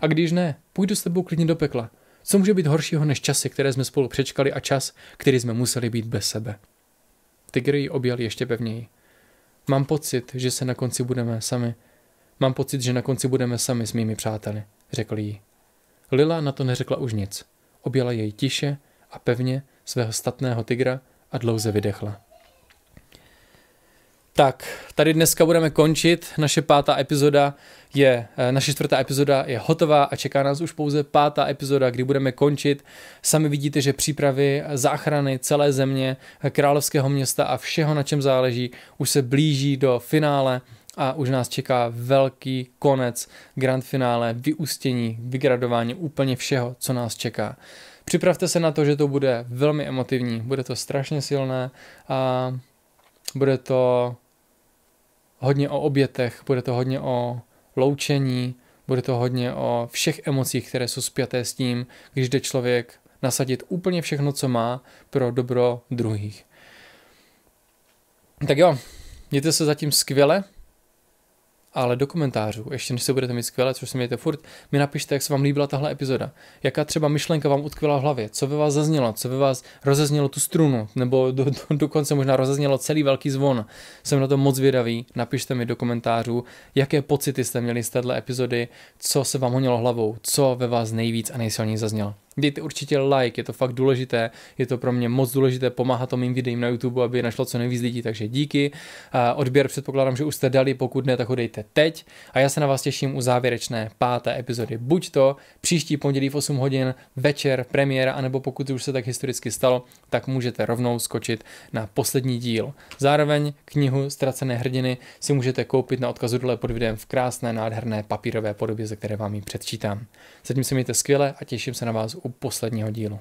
Speaker 1: A když ne, půjdu s tebou klidně do pekla, co může být horšího než časy, které jsme spolu přečkali a čas, který jsme museli být bez sebe? Tigr ji objal ještě pevněji. Mám pocit, že se na konci budeme sami. Mám pocit, že na konci budeme sami s mými přáteli, řekl jí. Lila na to neřekla už nic. Objala jej tiše a pevně svého statného tigra a dlouze vydechla. Tak, tady dneska budeme končit. Naše pátá epizoda je, eh, naše čtvrtá epizoda je hotová a čeká nás už pouze pátá epizoda, kdy budeme končit. Sami vidíte, že přípravy záchrany celé země, eh, královského města a všeho, na čem záleží, už se blíží do finále a už nás čeká velký konec, grand finále, vyústění, vygradování úplně všeho, co nás čeká. Připravte se na to, že to bude velmi emotivní, bude to strašně silné a bude to hodně o obětech, bude to hodně o loučení, bude to hodně o všech emocích, které jsou spjaté s tím, když jde člověk nasadit úplně všechno, co má pro dobro druhých. Tak jo, mějte se zatím skvěle, ale do komentářů, ještě než se budete mít skvěle, což si mějte furt, mi napište, jak se vám líbila tahle epizoda, jaká třeba myšlenka vám utkvila v hlavě, co ve vás zaznělo, co ve vás rozeznělo tu strunu, nebo do, do, dokonce možná rozeznělo celý velký zvon. Jsem na to moc vědavý, napište mi do komentářů, jaké pocity jste měli z téhle epizody, co se vám honilo hlavou, co ve vás nejvíc a nejsilněji zaznělo. Dejte určitě like, je to fakt důležité, je to pro mě moc důležité pomáhat to mým videím na YouTube, aby je našlo co nejvíc lidí, takže díky. Odběr předpokládám, že už jste dali, pokud ne, tak ho dejte teď. A já se na vás těším u závěrečné páté epizody. Buď to příští pondělí v 8 hodin večer premiéra, anebo pokud už se tak historicky stalo, tak můžete rovnou skočit na poslední díl. Zároveň knihu Ztracené hrdiny si můžete koupit na odkazu dole pod videem v krásné, nádherné papírové podobě, ze které vám ji předčítám. Zatím se mějte skvěle a těším se na vás u posledního dílu.